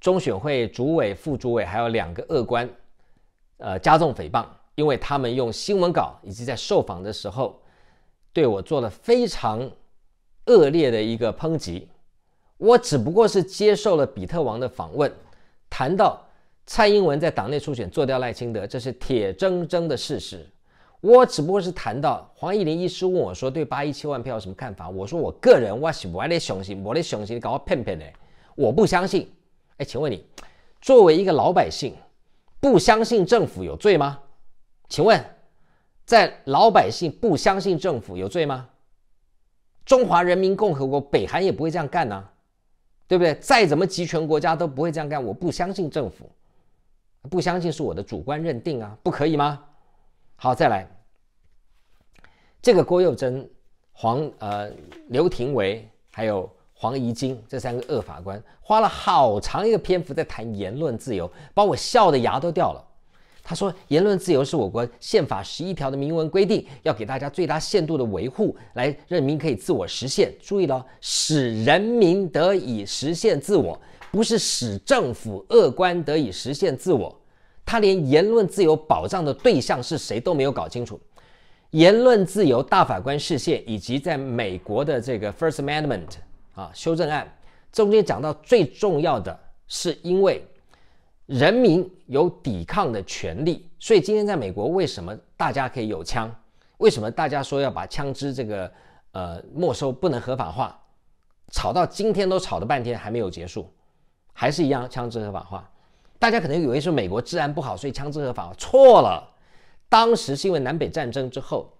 中选会主委、副主委还有两个恶官，呃，加重诽谤，因为他们用新闻稿以及在受访的时候，对我做了非常恶劣的一个抨击。我只不过是接受了比特王的访问，谈到蔡英文在党内初选做掉赖清德，这是铁铮铮的事实。我只不过是谈到黄义林医师问我说：“对八一七万票有什么看法？”我说：“我个人我是我的相信，我的相信你搞骗骗嘞，我不相信。”哎，请问你作为一个老百姓，不相信政府有罪吗？请问，在老百姓不相信政府有罪吗？中华人民共和国北韩也不会这样干呢，对不对？再怎么集权国家都不会这样干。我不相信政府，不相信是我的主观认定啊，不可以吗？好，再来。这个郭佑贞、黄呃刘廷伟还有黄怡金这三个恶法官花了好长一个篇幅在谈言论自由，把我笑的牙都掉了。他说，言论自由是我国宪法十一条的明文规定，要给大家最大限度的维护，来人民可以自我实现。注意了，使人民得以实现自我，不是使政府恶官得以实现自我。他连言论自由保障的对象是谁都没有搞清楚。言论自由大法官视线以及在美国的这个 First Amendment 啊修正案中间讲到最重要的，是因为人民有抵抗的权利。所以今天在美国为什么大家可以有枪？为什么大家说要把枪支这个呃没收不能合法化？吵到今天都吵了半天还没有结束，还是一样枪支合法化。大家可能以为是美国治安不好，所以枪支合法。错了，当时是因为南北战争之后，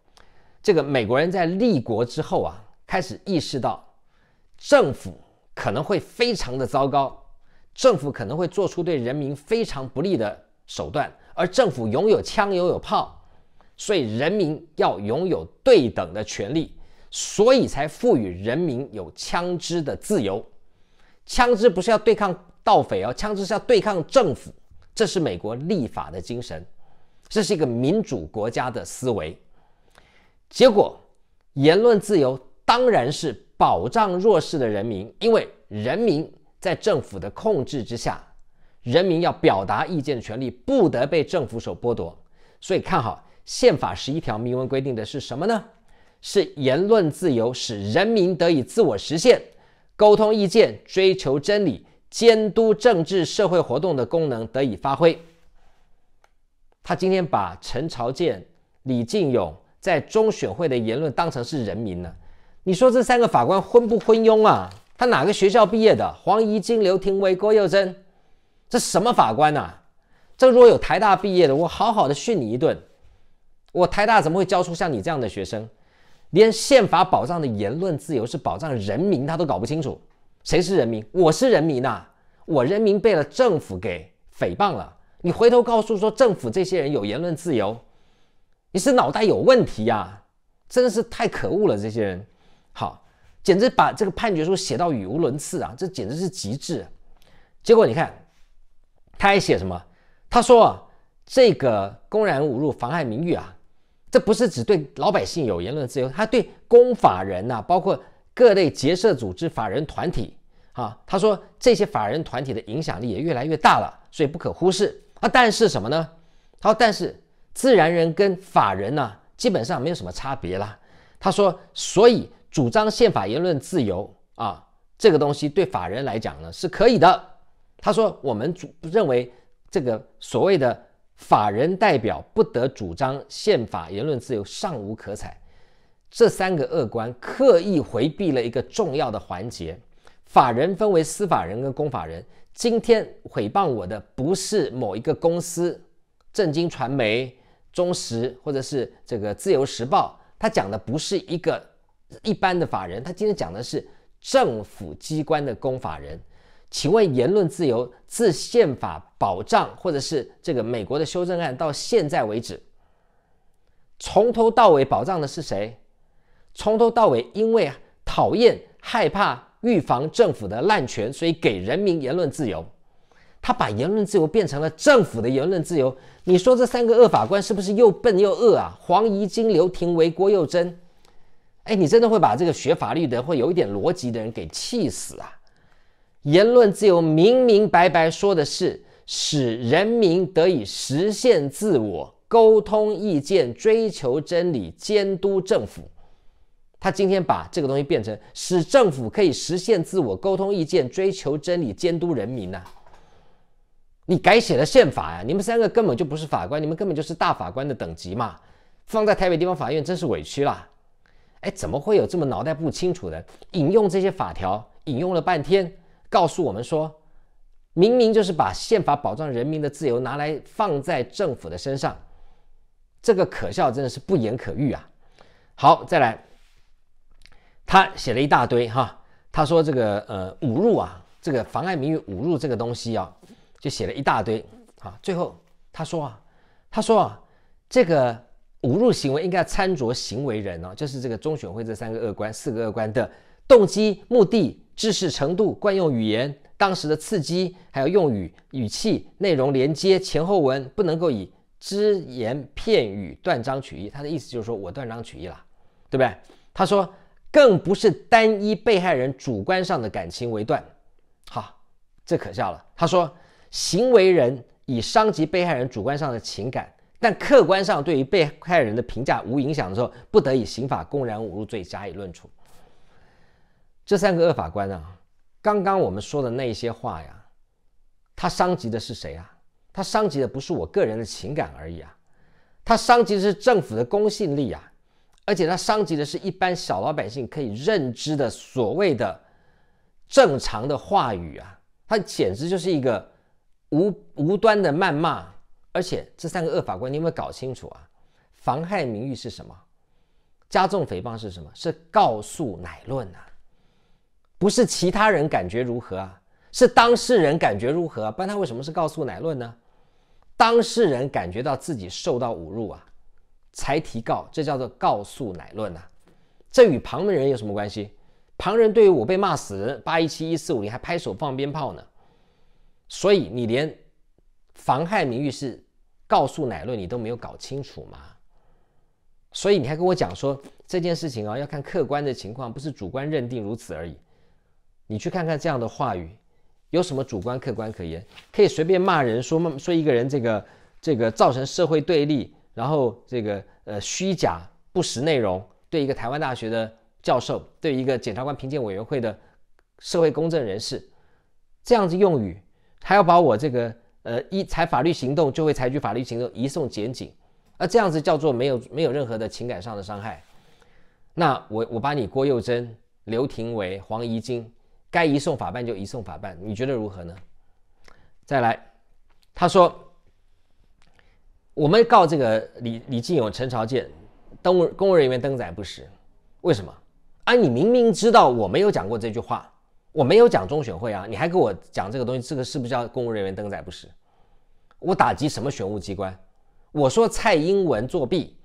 这个美国人在立国之后啊，开始意识到政府可能会非常的糟糕，政府可能会做出对人民非常不利的手段，而政府拥有枪，拥有炮，所以人民要拥有对等的权利，所以才赋予人民有枪支的自由。枪支不是要对抗。盗匪哦，枪支下对抗政府，这是美国立法的精神，这是一个民主国家的思维。结果，言论自由当然是保障弱势的人民，因为人民在政府的控制之下，人民要表达意见的权利不得被政府所剥夺。所以，看好宪法十一条明文规定的是什么呢？是言论自由，使人民得以自我实现，沟通意见，追求真理。监督政治社会活动的功能得以发挥。他今天把陈朝建、李进勇在中选会的言论当成是人民了，你说这三个法官昏不昏庸啊？他哪个学校毕业的？黄怡金、刘廷威、郭佑珍，这什么法官呐？这如果有台大毕业的，我好好的训你一顿。我台大怎么会教出像你这样的学生？连宪法保障的言论自由是保障人民，他都搞不清楚。谁是人民？我是人民呐！我人民被了政府给诽谤了。你回头告诉说政府这些人有言论自由，你是脑袋有问题呀！真的是太可恶了，这些人。好，简直把这个判决书写到语无伦次啊！这简直是极致。结果你看，他还写什么？他说啊，这个公然侮辱、妨害名誉啊，这不是只对老百姓有言论自由，他对公法人呐，包括各类结社组织、法人团体。啊，他说这些法人团体的影响力也越来越大了，所以不可忽视啊。但是什么呢？他说，但是自然人跟法人呢，基本上没有什么差别了。他说，所以主张宪法言论自由啊，这个东西对法人来讲呢是可以的。他说，我们主认为这个所谓的法人代表不得主张宪法言论自由尚无可采。这三个恶官刻意回避了一个重要的环节。法人分为司法人跟公法人。今天诽谤我的不是某一个公司，正经传媒、中时或者是这个自由时报，他讲的不是一个一般的法人，他今天讲的是政府机关的公法人。请问言论自由自宪法保障，或者是这个美国的修正案到现在为止，从头到尾保障的是谁？从头到尾，因为讨厌、害怕。预防政府的滥权，所以给人民言论自由。他把言论自由变成了政府的言论自由。你说这三个恶法官是不是又笨又恶啊？黄怡金、刘廷为、郭幼珍。哎，你真的会把这个学法律的、会有一点逻辑的人给气死啊！言论自由明明白白说的是，使人民得以实现自我沟通、意见、追求真理、监督政府。他今天把这个东西变成使政府可以实现自我沟通、意见追求真理、监督人民呢？你改写了宪法呀！你们三个根本就不是法官，你们根本就是大法官的等级嘛！放在台北地方法院真是委屈了。哎，怎么会有这么脑袋不清楚的引用这些法条？引用了半天，告诉我们说，明明就是把宪法保障人民的自由拿来放在政府的身上，这个可笑真的是不言可喻啊！好，再来。他写了一大堆哈，他说这个呃侮辱啊，这个妨碍名誉侮辱这个东西啊，就写了一大堆啊。最后他说啊，他说啊，这个侮辱行为应该要参酌行为人哦，就是这个中选会这三个恶官四个恶官的动机、目的、知识程度、惯用语言、当时的刺激，还有用语语气、内容连接、前后文，不能够以只言片语断章取义。他的意思就是说我断章取义了，对不对？他说。更不是单一被害人主观上的感情为断，好，这可笑了。他说，行为人以伤及被害人主观上的情感，但客观上对于被害人的评价无影响的时候，不得以刑法公然侮辱罪加以论处。这三个恶法官呢，刚刚我们说的那些话呀，他伤及的是谁啊？他伤及的不是我个人的情感而已啊，他伤及的是政府的公信力啊。而且他伤及的是一般小老百姓可以认知的所谓的正常的话语啊，他简直就是一个无无端的谩骂。而且这三个恶法官，你有没有搞清楚啊？妨害名誉是什么？加重诽谤是什么？是告诉乃论啊，不是其他人感觉如何啊？是当事人感觉如何？不然他为什么是告诉乃论呢？当事人感觉到自己受到侮辱啊。才提告，这叫做告诉乃论呐，这与旁的人有什么关系？旁人对于我被骂死人八一七一四五零还拍手放鞭炮呢，所以你连妨害名誉是告诉乃论你都没有搞清楚吗？所以你还跟我讲说这件事情啊要看客观的情况，不是主观认定如此而已。你去看看这样的话语有什么主观客观可言？可以随便骂人说骂说一个人这个这个造成社会对立。然后这个呃虚假不实内容，对一个台湾大学的教授，对一个检察官评鉴委员会的社会公正人士，这样子用语，他要把我这个呃一采法律行动就会采取法律行动移送检警，那这样子叫做没有没有任何的情感上的伤害，那我我把你郭幼珍、刘廷伟、黄怡晶该移送法办就移送法办，你觉得如何呢？再来，他说。我们告这个李李进勇、陈朝建，登公务人员登载不实，为什么？啊，你明明知道我没有讲过这句话，我没有讲中选会啊，你还给我讲这个东西，这个是不是叫公务人员登载不实？我打击什么选务机关？我说蔡英文作弊，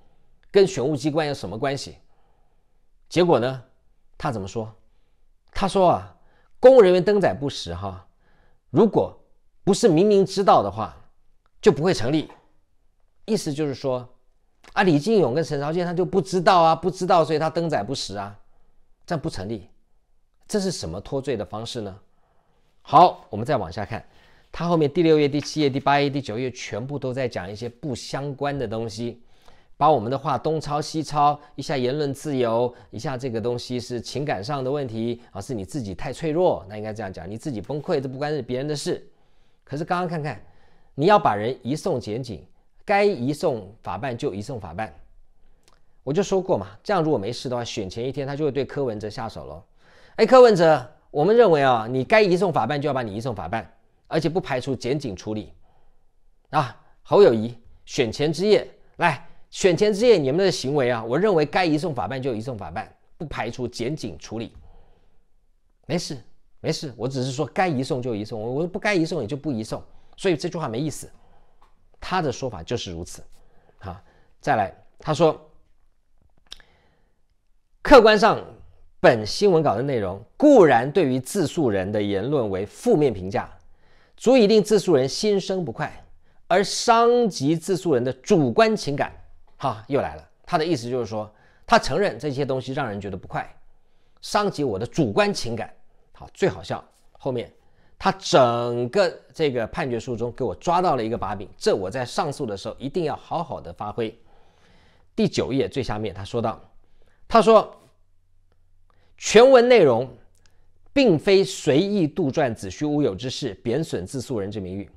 跟选务机关有什么关系？结果呢？他怎么说？他说啊，公务人员登载不实哈，如果不是明明知道的话，就不会成立。意思就是说，啊，李进勇跟陈朝建他就不知道啊，不知道，所以他登载不实啊，这样不成立。这是什么脱罪的方式呢？好，我们再往下看，他后面第六页、第七页、第八页、第九页全部都在讲一些不相关的东西，把我们的话东抄西抄一下，言论自由一下，这个东西是情感上的问题啊，是你自己太脆弱，那应该这样讲，你自己崩溃，这不关是别人的事。可是刚刚看看，你要把人移送检警。该移送法办就移送法办，我就说过嘛，这样如果没事的话，选前一天他就会对柯文哲下手喽。哎，柯文哲，我们认为啊，你该移送法办就要把你移送法办，而且不排除检警处理啊。侯友谊，选前之夜来，选前之夜你们的行为啊，我认为该移送法办就移送法办，不排除检警处理。没事没事，我只是说该移送就移送，我说不该移送也就不移送，所以这句话没意思。他的说法就是如此，啊，再来，他说，客观上本新闻稿的内容固然对于自诉人的言论为负面评价，足以令自诉人心生不快，而伤及自诉人的主观情感，哈，又来了，他的意思就是说，他承认这些东西让人觉得不快，伤及我的主观情感，好，最好笑，后面。他整个这个判决书中给我抓到了一个把柄，这我在上诉的时候一定要好好的发挥。第九页最下面，他说到：“他说，全文内容并非随意杜撰子虚乌有之事，贬损自诉人之名誉，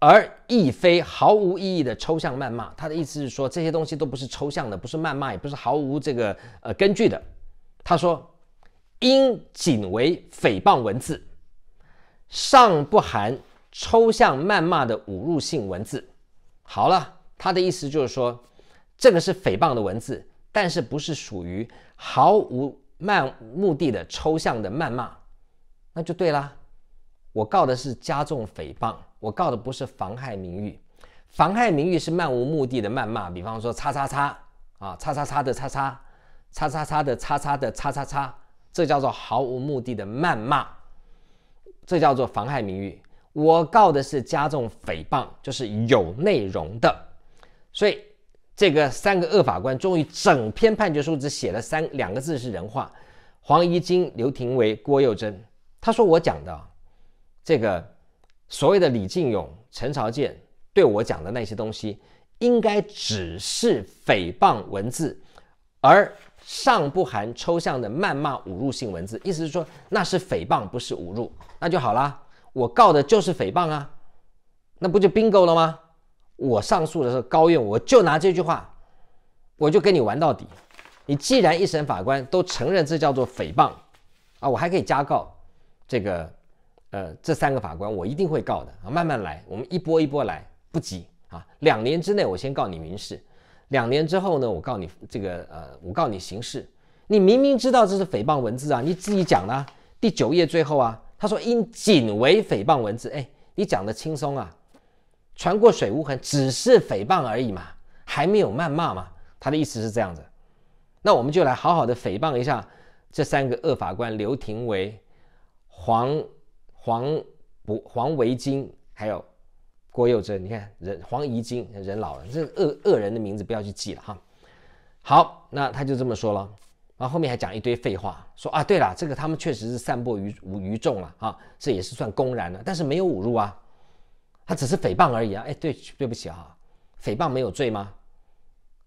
而亦非毫无意义的抽象谩骂。”他的意思是说，这些东西都不是抽象的，不是谩骂，也不是毫无这个呃根据的。他说：“应仅为诽谤文字。”尚不含抽象谩骂的侮辱性文字。好了，他的意思就是说，这个是诽谤的文字，但是不是属于毫无漫目的的抽象的谩骂，那就对了。我告的是加重诽谤，我告的不是妨害名誉。妨害名誉是漫无目的的谩骂，比方说叉叉叉啊，叉叉叉的叉叉，叉叉叉的叉叉的叉叉叉，这叫做毫无目的的谩骂。这叫做妨害名誉。我告的是加重诽谤，就是有内容的。所以这个三个恶法官终于整篇判决书只写了三两个字是人话：黄怡金、刘廷为、郭佑珍。他说我讲的这个所谓的李进勇、陈朝建对我讲的那些东西，应该只是诽谤文字，而。尚不含抽象的谩骂、侮辱性文字，意思是说那是诽谤，不是侮辱，那就好啦。我告的就是诽谤啊，那不就 bingo 了吗？我上诉的时候，高院我就拿这句话，我就跟你玩到底。你既然一审法官都承认这叫做诽谤，啊，我还可以加告这个，呃，这三个法官，我一定会告的。慢慢来，我们一波一波来，不急啊。两年之内，我先告你民事。两年之后呢？我告你这个呃，我告你刑事，你明明知道这是诽谤文字啊，你自己讲的，第九页最后啊，他说应仅为诽谤文字，哎，你讲的轻松啊，船过水无痕，只是诽谤而已嘛，还没有谩骂嘛，他的意思是这样子，那我们就来好好的诽谤一下这三个恶法官刘廷伟、黄黄不黄维金，还有。郭佑贞，你看人黄怡金人老了，这恶恶人的名字不要去记了哈。好，那他就这么说了，然后后面还讲一堆废话，说啊，对了，这个他们确实是散播于于众了啊，这也是算公然的，但是没有侮辱啊，他只是诽谤而已啊。哎，对对不起哈，诽谤没有罪吗？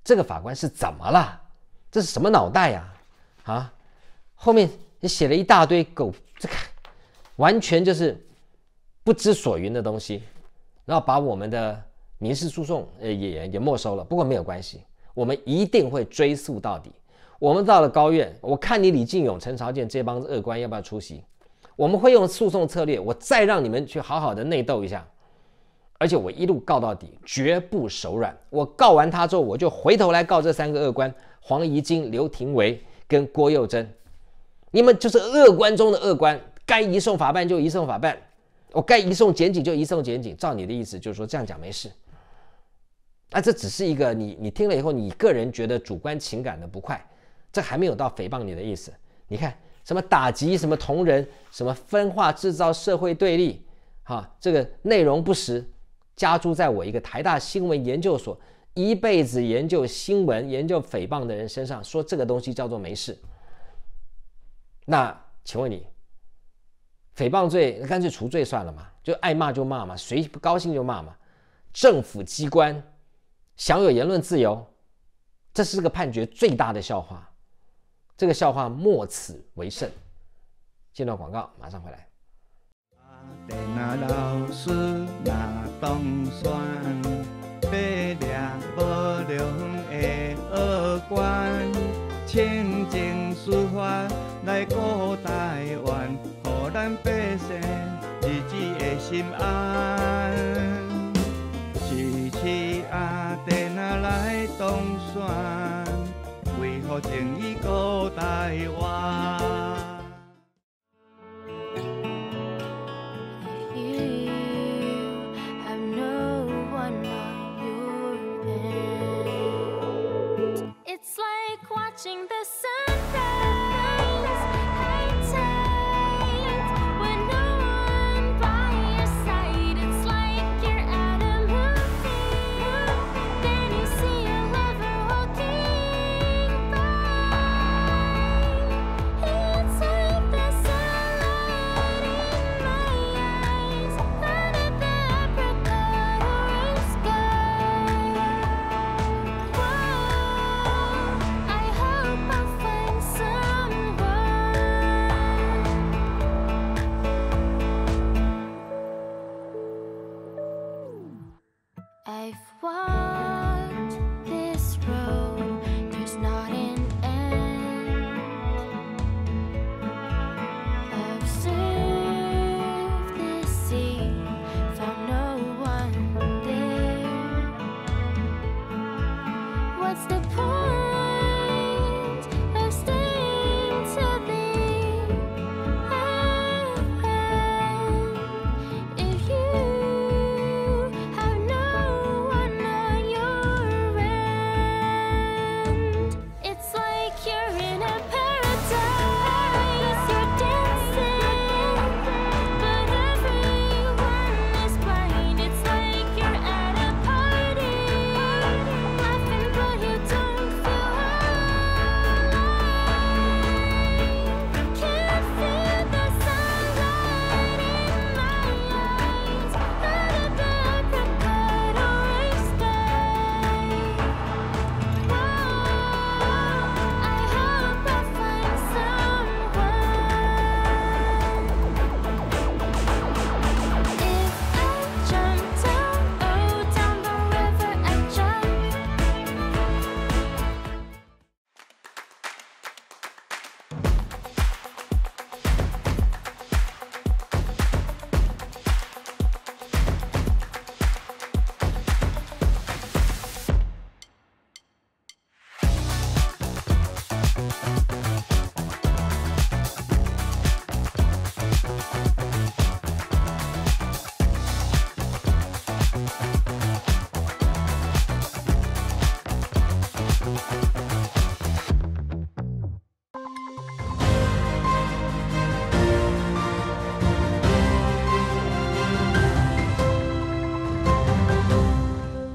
这个法官是怎么了？这是什么脑袋呀？啊，后面写了一大堆狗，这个完全就是不知所云的东西。然后把我们的民事诉讼呃也也没收了，不过没有关系，我们一定会追诉到底。我们到了高院，我看你李进勇、陈朝建这帮恶官要不要出席？我们会用诉讼策略，我再让你们去好好的内斗一下。而且我一路告到底，绝不手软。我告完他之后，我就回头来告这三个恶官：黄怡金、刘廷维跟郭幼贞。你们就是恶官中的恶官，该移送法办就移送法办。我该移送检警就移送检警，照你的意思就是说这样讲没事，那这只是一个你你听了以后你个人觉得主观情感的不快，这还没有到诽谤你的意思。你看什么打击什么同仁什么分化制造社会对立，哈，这个内容不实，加诸在我一个台大新闻研究所一辈子研究新闻研究诽谤的人身上，说这个东西叫做没事。那请问你？诽谤罪，那干脆除罪算了嘛，就爱骂就骂嘛，谁不高兴就骂嘛。政府机关享有言论自由，这是个判决最大的笑话。这个笑话莫此为甚。间段广告，马上回来。百姓日子的心安，咫尺阿弟哪来东山？为何情义孤待我？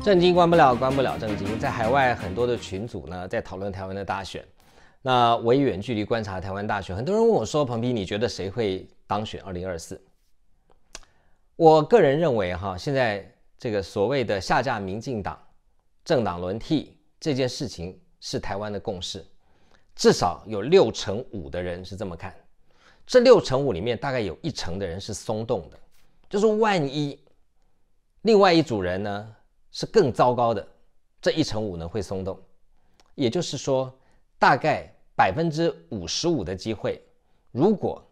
政经关不了，关不了政经。在海外很多的群组呢，在讨论台湾的大选。那我以远距离观察台湾大选，很多人问我说：“彭斌，你觉得谁会当选？”二零二四，我个人认为哈，现在这个所谓的下架民进党，政党轮替这件事情是台湾的共识，至少有六成五的人是这么看。这六成五里面，大概有一成的人是松动的，就是万一另外一组人呢？是更糟糕的，这一成五呢会松动，也就是说，大概百分之五十五的机会，如果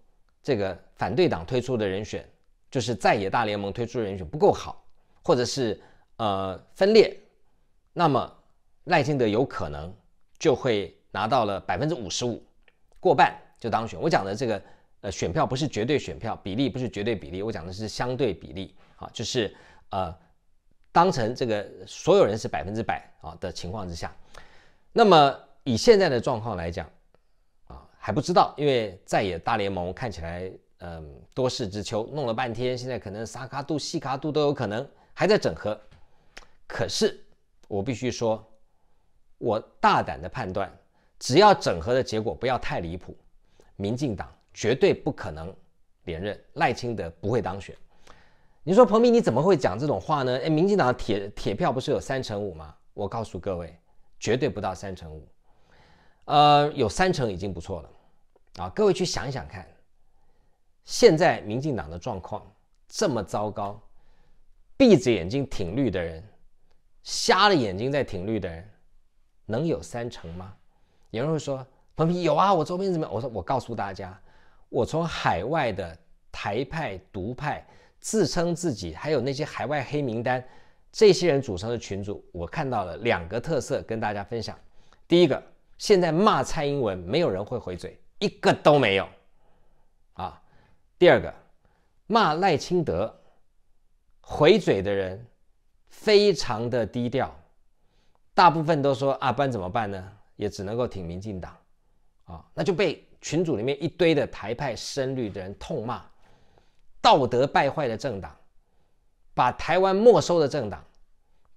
这个反对党推出的人选，就是在野大联盟推出的人选不够好，或者是呃分裂，那么赖清德有可能就会拿到了百分之五十五，过半就当选。我讲的这个呃选票不是绝对选票，比例不是绝对比例，我讲的是相对比例啊，就是呃。当成这个所有人是百分之百啊的情况之下，那么以现在的状况来讲啊，还不知道，因为在野大联盟看起来嗯多事之秋，弄了半天，现在可能撒卡度、西卡度都有可能还在整合。可是我必须说，我大胆的判断，只要整合的结果不要太离谱，民进党绝对不可能连任，赖清德不会当选。你说彭明你怎么会讲这种话呢？哎，民进党铁铁票不是有三成五吗？我告诉各位，绝对不到三成五。呃，有三成已经不错了。啊，各位去想想看，现在民进党的状况这么糟糕，闭着眼睛挺绿的人，瞎了眼睛在挺绿的人，能有三成吗？有人会说，彭明有啊，我周边么样？我说我告诉大家，我从海外的台派、独派。自称自己还有那些海外黑名单，这些人组成的群组，我看到了两个特色跟大家分享。第一个，现在骂蔡英文，没有人会回嘴，一个都没有。啊，第二个，骂赖清德，回嘴的人非常的低调，大部分都说啊，然怎么办呢？也只能够挺民进党，啊，那就被群组里面一堆的台派声律的人痛骂。道德败坏的政党，把台湾没收的政党，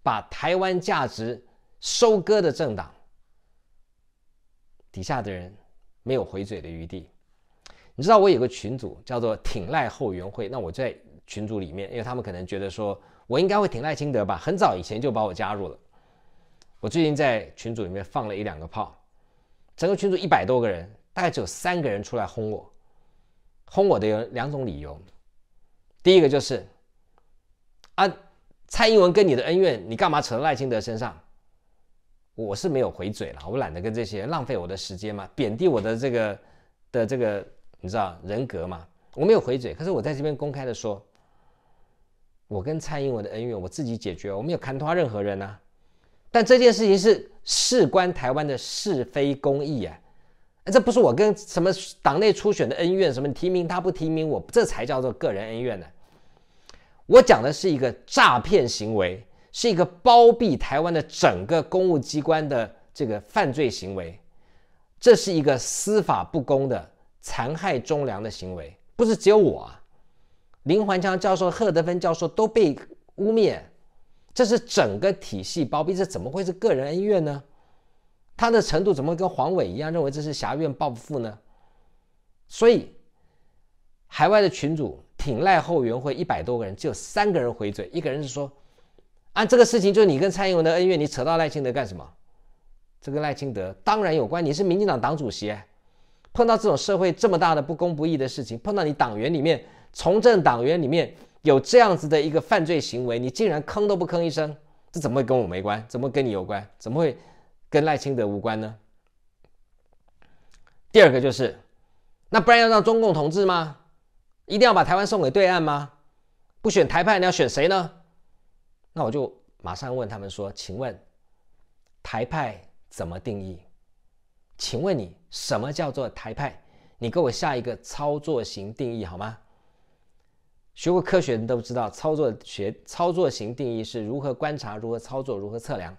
把台湾价值收割的政党，底下的人没有回嘴的余地。你知道我有个群组叫做挺赖后援会，那我在群组里面，因为他们可能觉得说我应该会挺赖清德吧，很早以前就把我加入了。我最近在群组里面放了一两个炮，整个群组一百多个人，大概只有三个人出来轰我，轰我的有两种理由。第一个就是，啊，蔡英文跟你的恩怨，你干嘛扯到赖清德身上？我是没有回嘴了，我懒得跟这些浪费我的时间嘛，贬低我的这个的这个，你知道人格嘛？我没有回嘴，可是我在这边公开的说，我跟蔡英文的恩怨我自己解决，我没有砍透任何人啊。但这件事情是事关台湾的是非公义啊。这不是我跟什么党内初选的恩怨，什么提名他不提名我，这才叫做个人恩怨呢。我讲的是一个诈骗行为，是一个包庇台湾的整个公务机关的这个犯罪行为，这是一个司法不公的残害忠良的行为，不是只有我。林环强教授、贺德芬教授都被污蔑，这是整个体系包庇，这怎么会是个人恩怨呢？他的程度怎么跟黄伟一样认为这是侠院报复呢？所以海外的群主挺赖后援会一百多个人，只有三个人回嘴，一个人是说，按这个事情，就你跟蔡英文的恩怨，你扯到赖清德干什么？这个赖清德当然有关，你是民进党党主席，碰到这种社会这么大的不公不义的事情，碰到你党员里面从政党员里面有这样子的一个犯罪行为，你竟然吭都不吭一声，这怎么会跟我没关？怎么跟你有关？怎么会？跟赖清德无关呢。第二个就是，那不然要让中共统治吗？一定要把台湾送给对岸吗？不选台派你要选谁呢？那我就马上问他们说，请问台派怎么定义？请问你什么叫做台派？你给我下一个操作型定义好吗？学过科学的人都知道，操作学操作型定义是如何观察、如何操作、如何测量。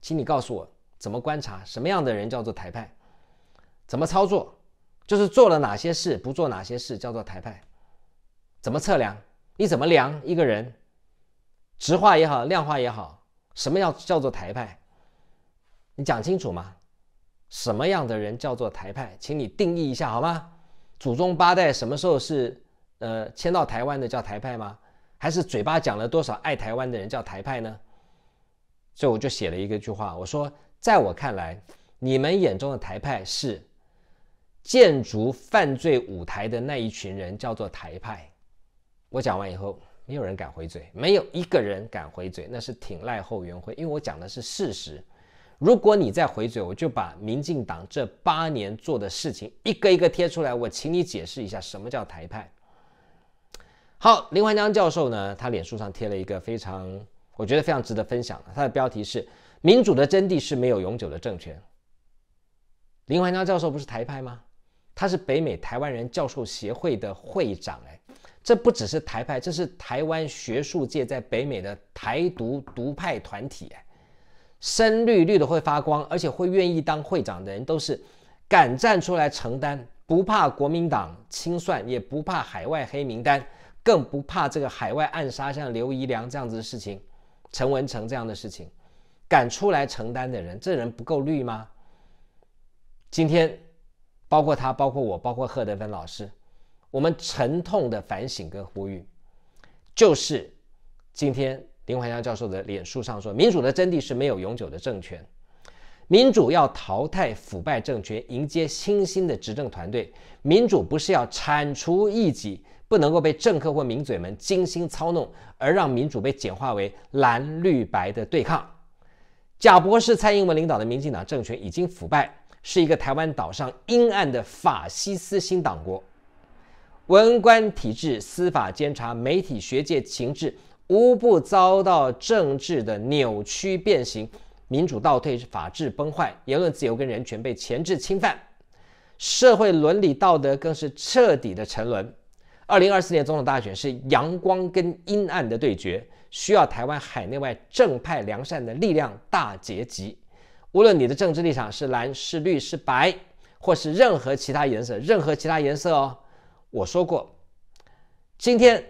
请你告诉我。怎么观察什么样的人叫做台派？怎么操作？就是做了哪些事，不做哪些事叫做台派？怎么测量？你怎么量一个人？直化也好，量化也好，什么样叫做台派？你讲清楚吗？什么样的人叫做台派？请你定义一下好吗？祖宗八代什么时候是呃迁到台湾的叫台派吗？还是嘴巴讲了多少爱台湾的人叫台派呢？所以我就写了一个句话，我说。在我看来，你们眼中的台派是建筑犯罪舞台的那一群人，叫做台派。我讲完以后，没有人敢回嘴，没有一个人敢回嘴，那是挺赖后援会，因为我讲的是事实。如果你再回嘴，我就把民进党这八年做的事情一个一个贴出来，我请你解释一下什么叫台派。好，林怀江教授呢，他脸书上贴了一个非常，我觉得非常值得分享，的，他的标题是。民主的真谛是没有永久的政权。林怀昌教授不是台派吗？他是北美台湾人教授协会的会长哎，这不只是台派，这是台湾学术界在北美的台独独派团体哎。深绿绿的会发光，而且会愿意当会长的人都是敢站出来承担，不怕国民党清算，也不怕海外黑名单，更不怕这个海外暗杀，像刘宜良这样子的事情，陈文成这样的事情。敢出来承担的人，这人不够绿吗？今天，包括他，包括我，包括贺德芬老师，我们沉痛的反省跟呼吁，就是今天林怀祥教授的脸书上说：民主的真谛是没有永久的政权，民主要淘汰腐败政权，迎接新兴的执政团队。民主不是要铲除异己，不能够被政客或名嘴们精心操弄，而让民主被简化为蓝绿白的对抗。假博士蔡英文领导的民进党政权已经腐败，是一个台湾岛上阴暗的法西斯新党国。文官体制、司法监察、媒体、学界、情治无不遭到政治的扭曲变形，民主倒退，法治崩坏，言论自由跟人权被前置侵犯，社会伦理道德更是彻底的沉沦。二零二四年总统大选是阳光跟阴暗的对决。需要台湾海内外正派良善的力量大集无论你的政治立场是蓝是绿是白，或是任何其他颜色，任何其他颜色哦，我说过，今天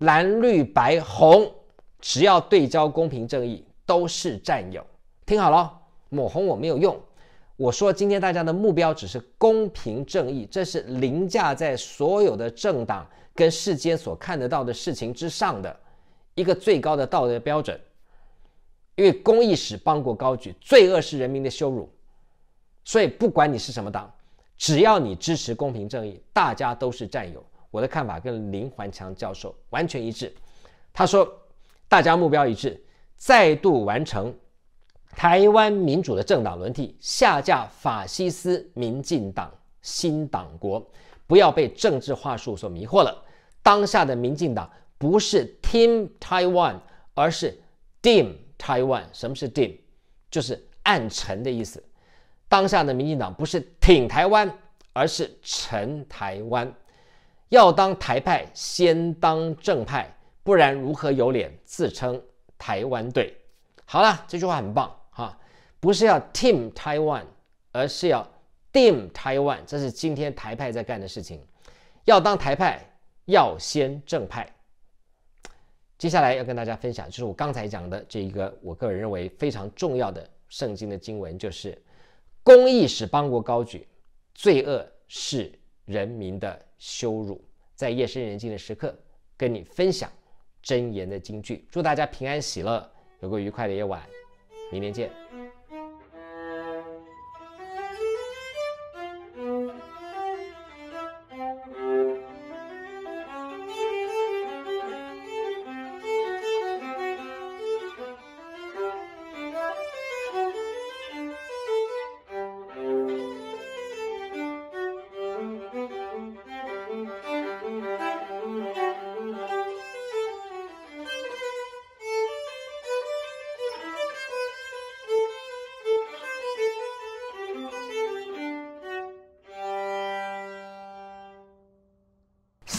蓝绿白红，只要对焦公平正义，都是战友。听好了，抹红我没有用。我说今天大家的目标只是公平正义，这是凌驾在所有的政党跟世间所看得到的事情之上的。一个最高的道德标准，因为公益使邦国高举，罪恶是人民的羞辱，所以不管你是什么党，只要你支持公平正义，大家都是战友。我的看法跟林环强教授完全一致。他说，大家目标一致，再度完成台湾民主的政党轮替，下架法西斯民进党新党国，不要被政治话术所迷惑了。当下的民进党。不是 Team Taiwan，而是 Dim Taiwan。什么是 Dim？就是暗沉的意思。当下的民进党不是挺台湾，而是沉台湾。要当台派，先当正派，不然如何有脸自称台湾队？好了，这句话很棒哈！不是要 Team Taiwan，而是要 Dim Taiwan。这是今天台派在干的事情。要当台派，要先正派。接下来要跟大家分享，就是我刚才讲的这一个，我个人认为非常重要的圣经的经文，就是“公义使邦国高举，罪恶是人民的羞辱”。在夜深人静的时刻，跟你分享箴言的金句。祝大家平安喜乐，有个愉快的夜晚。明天见。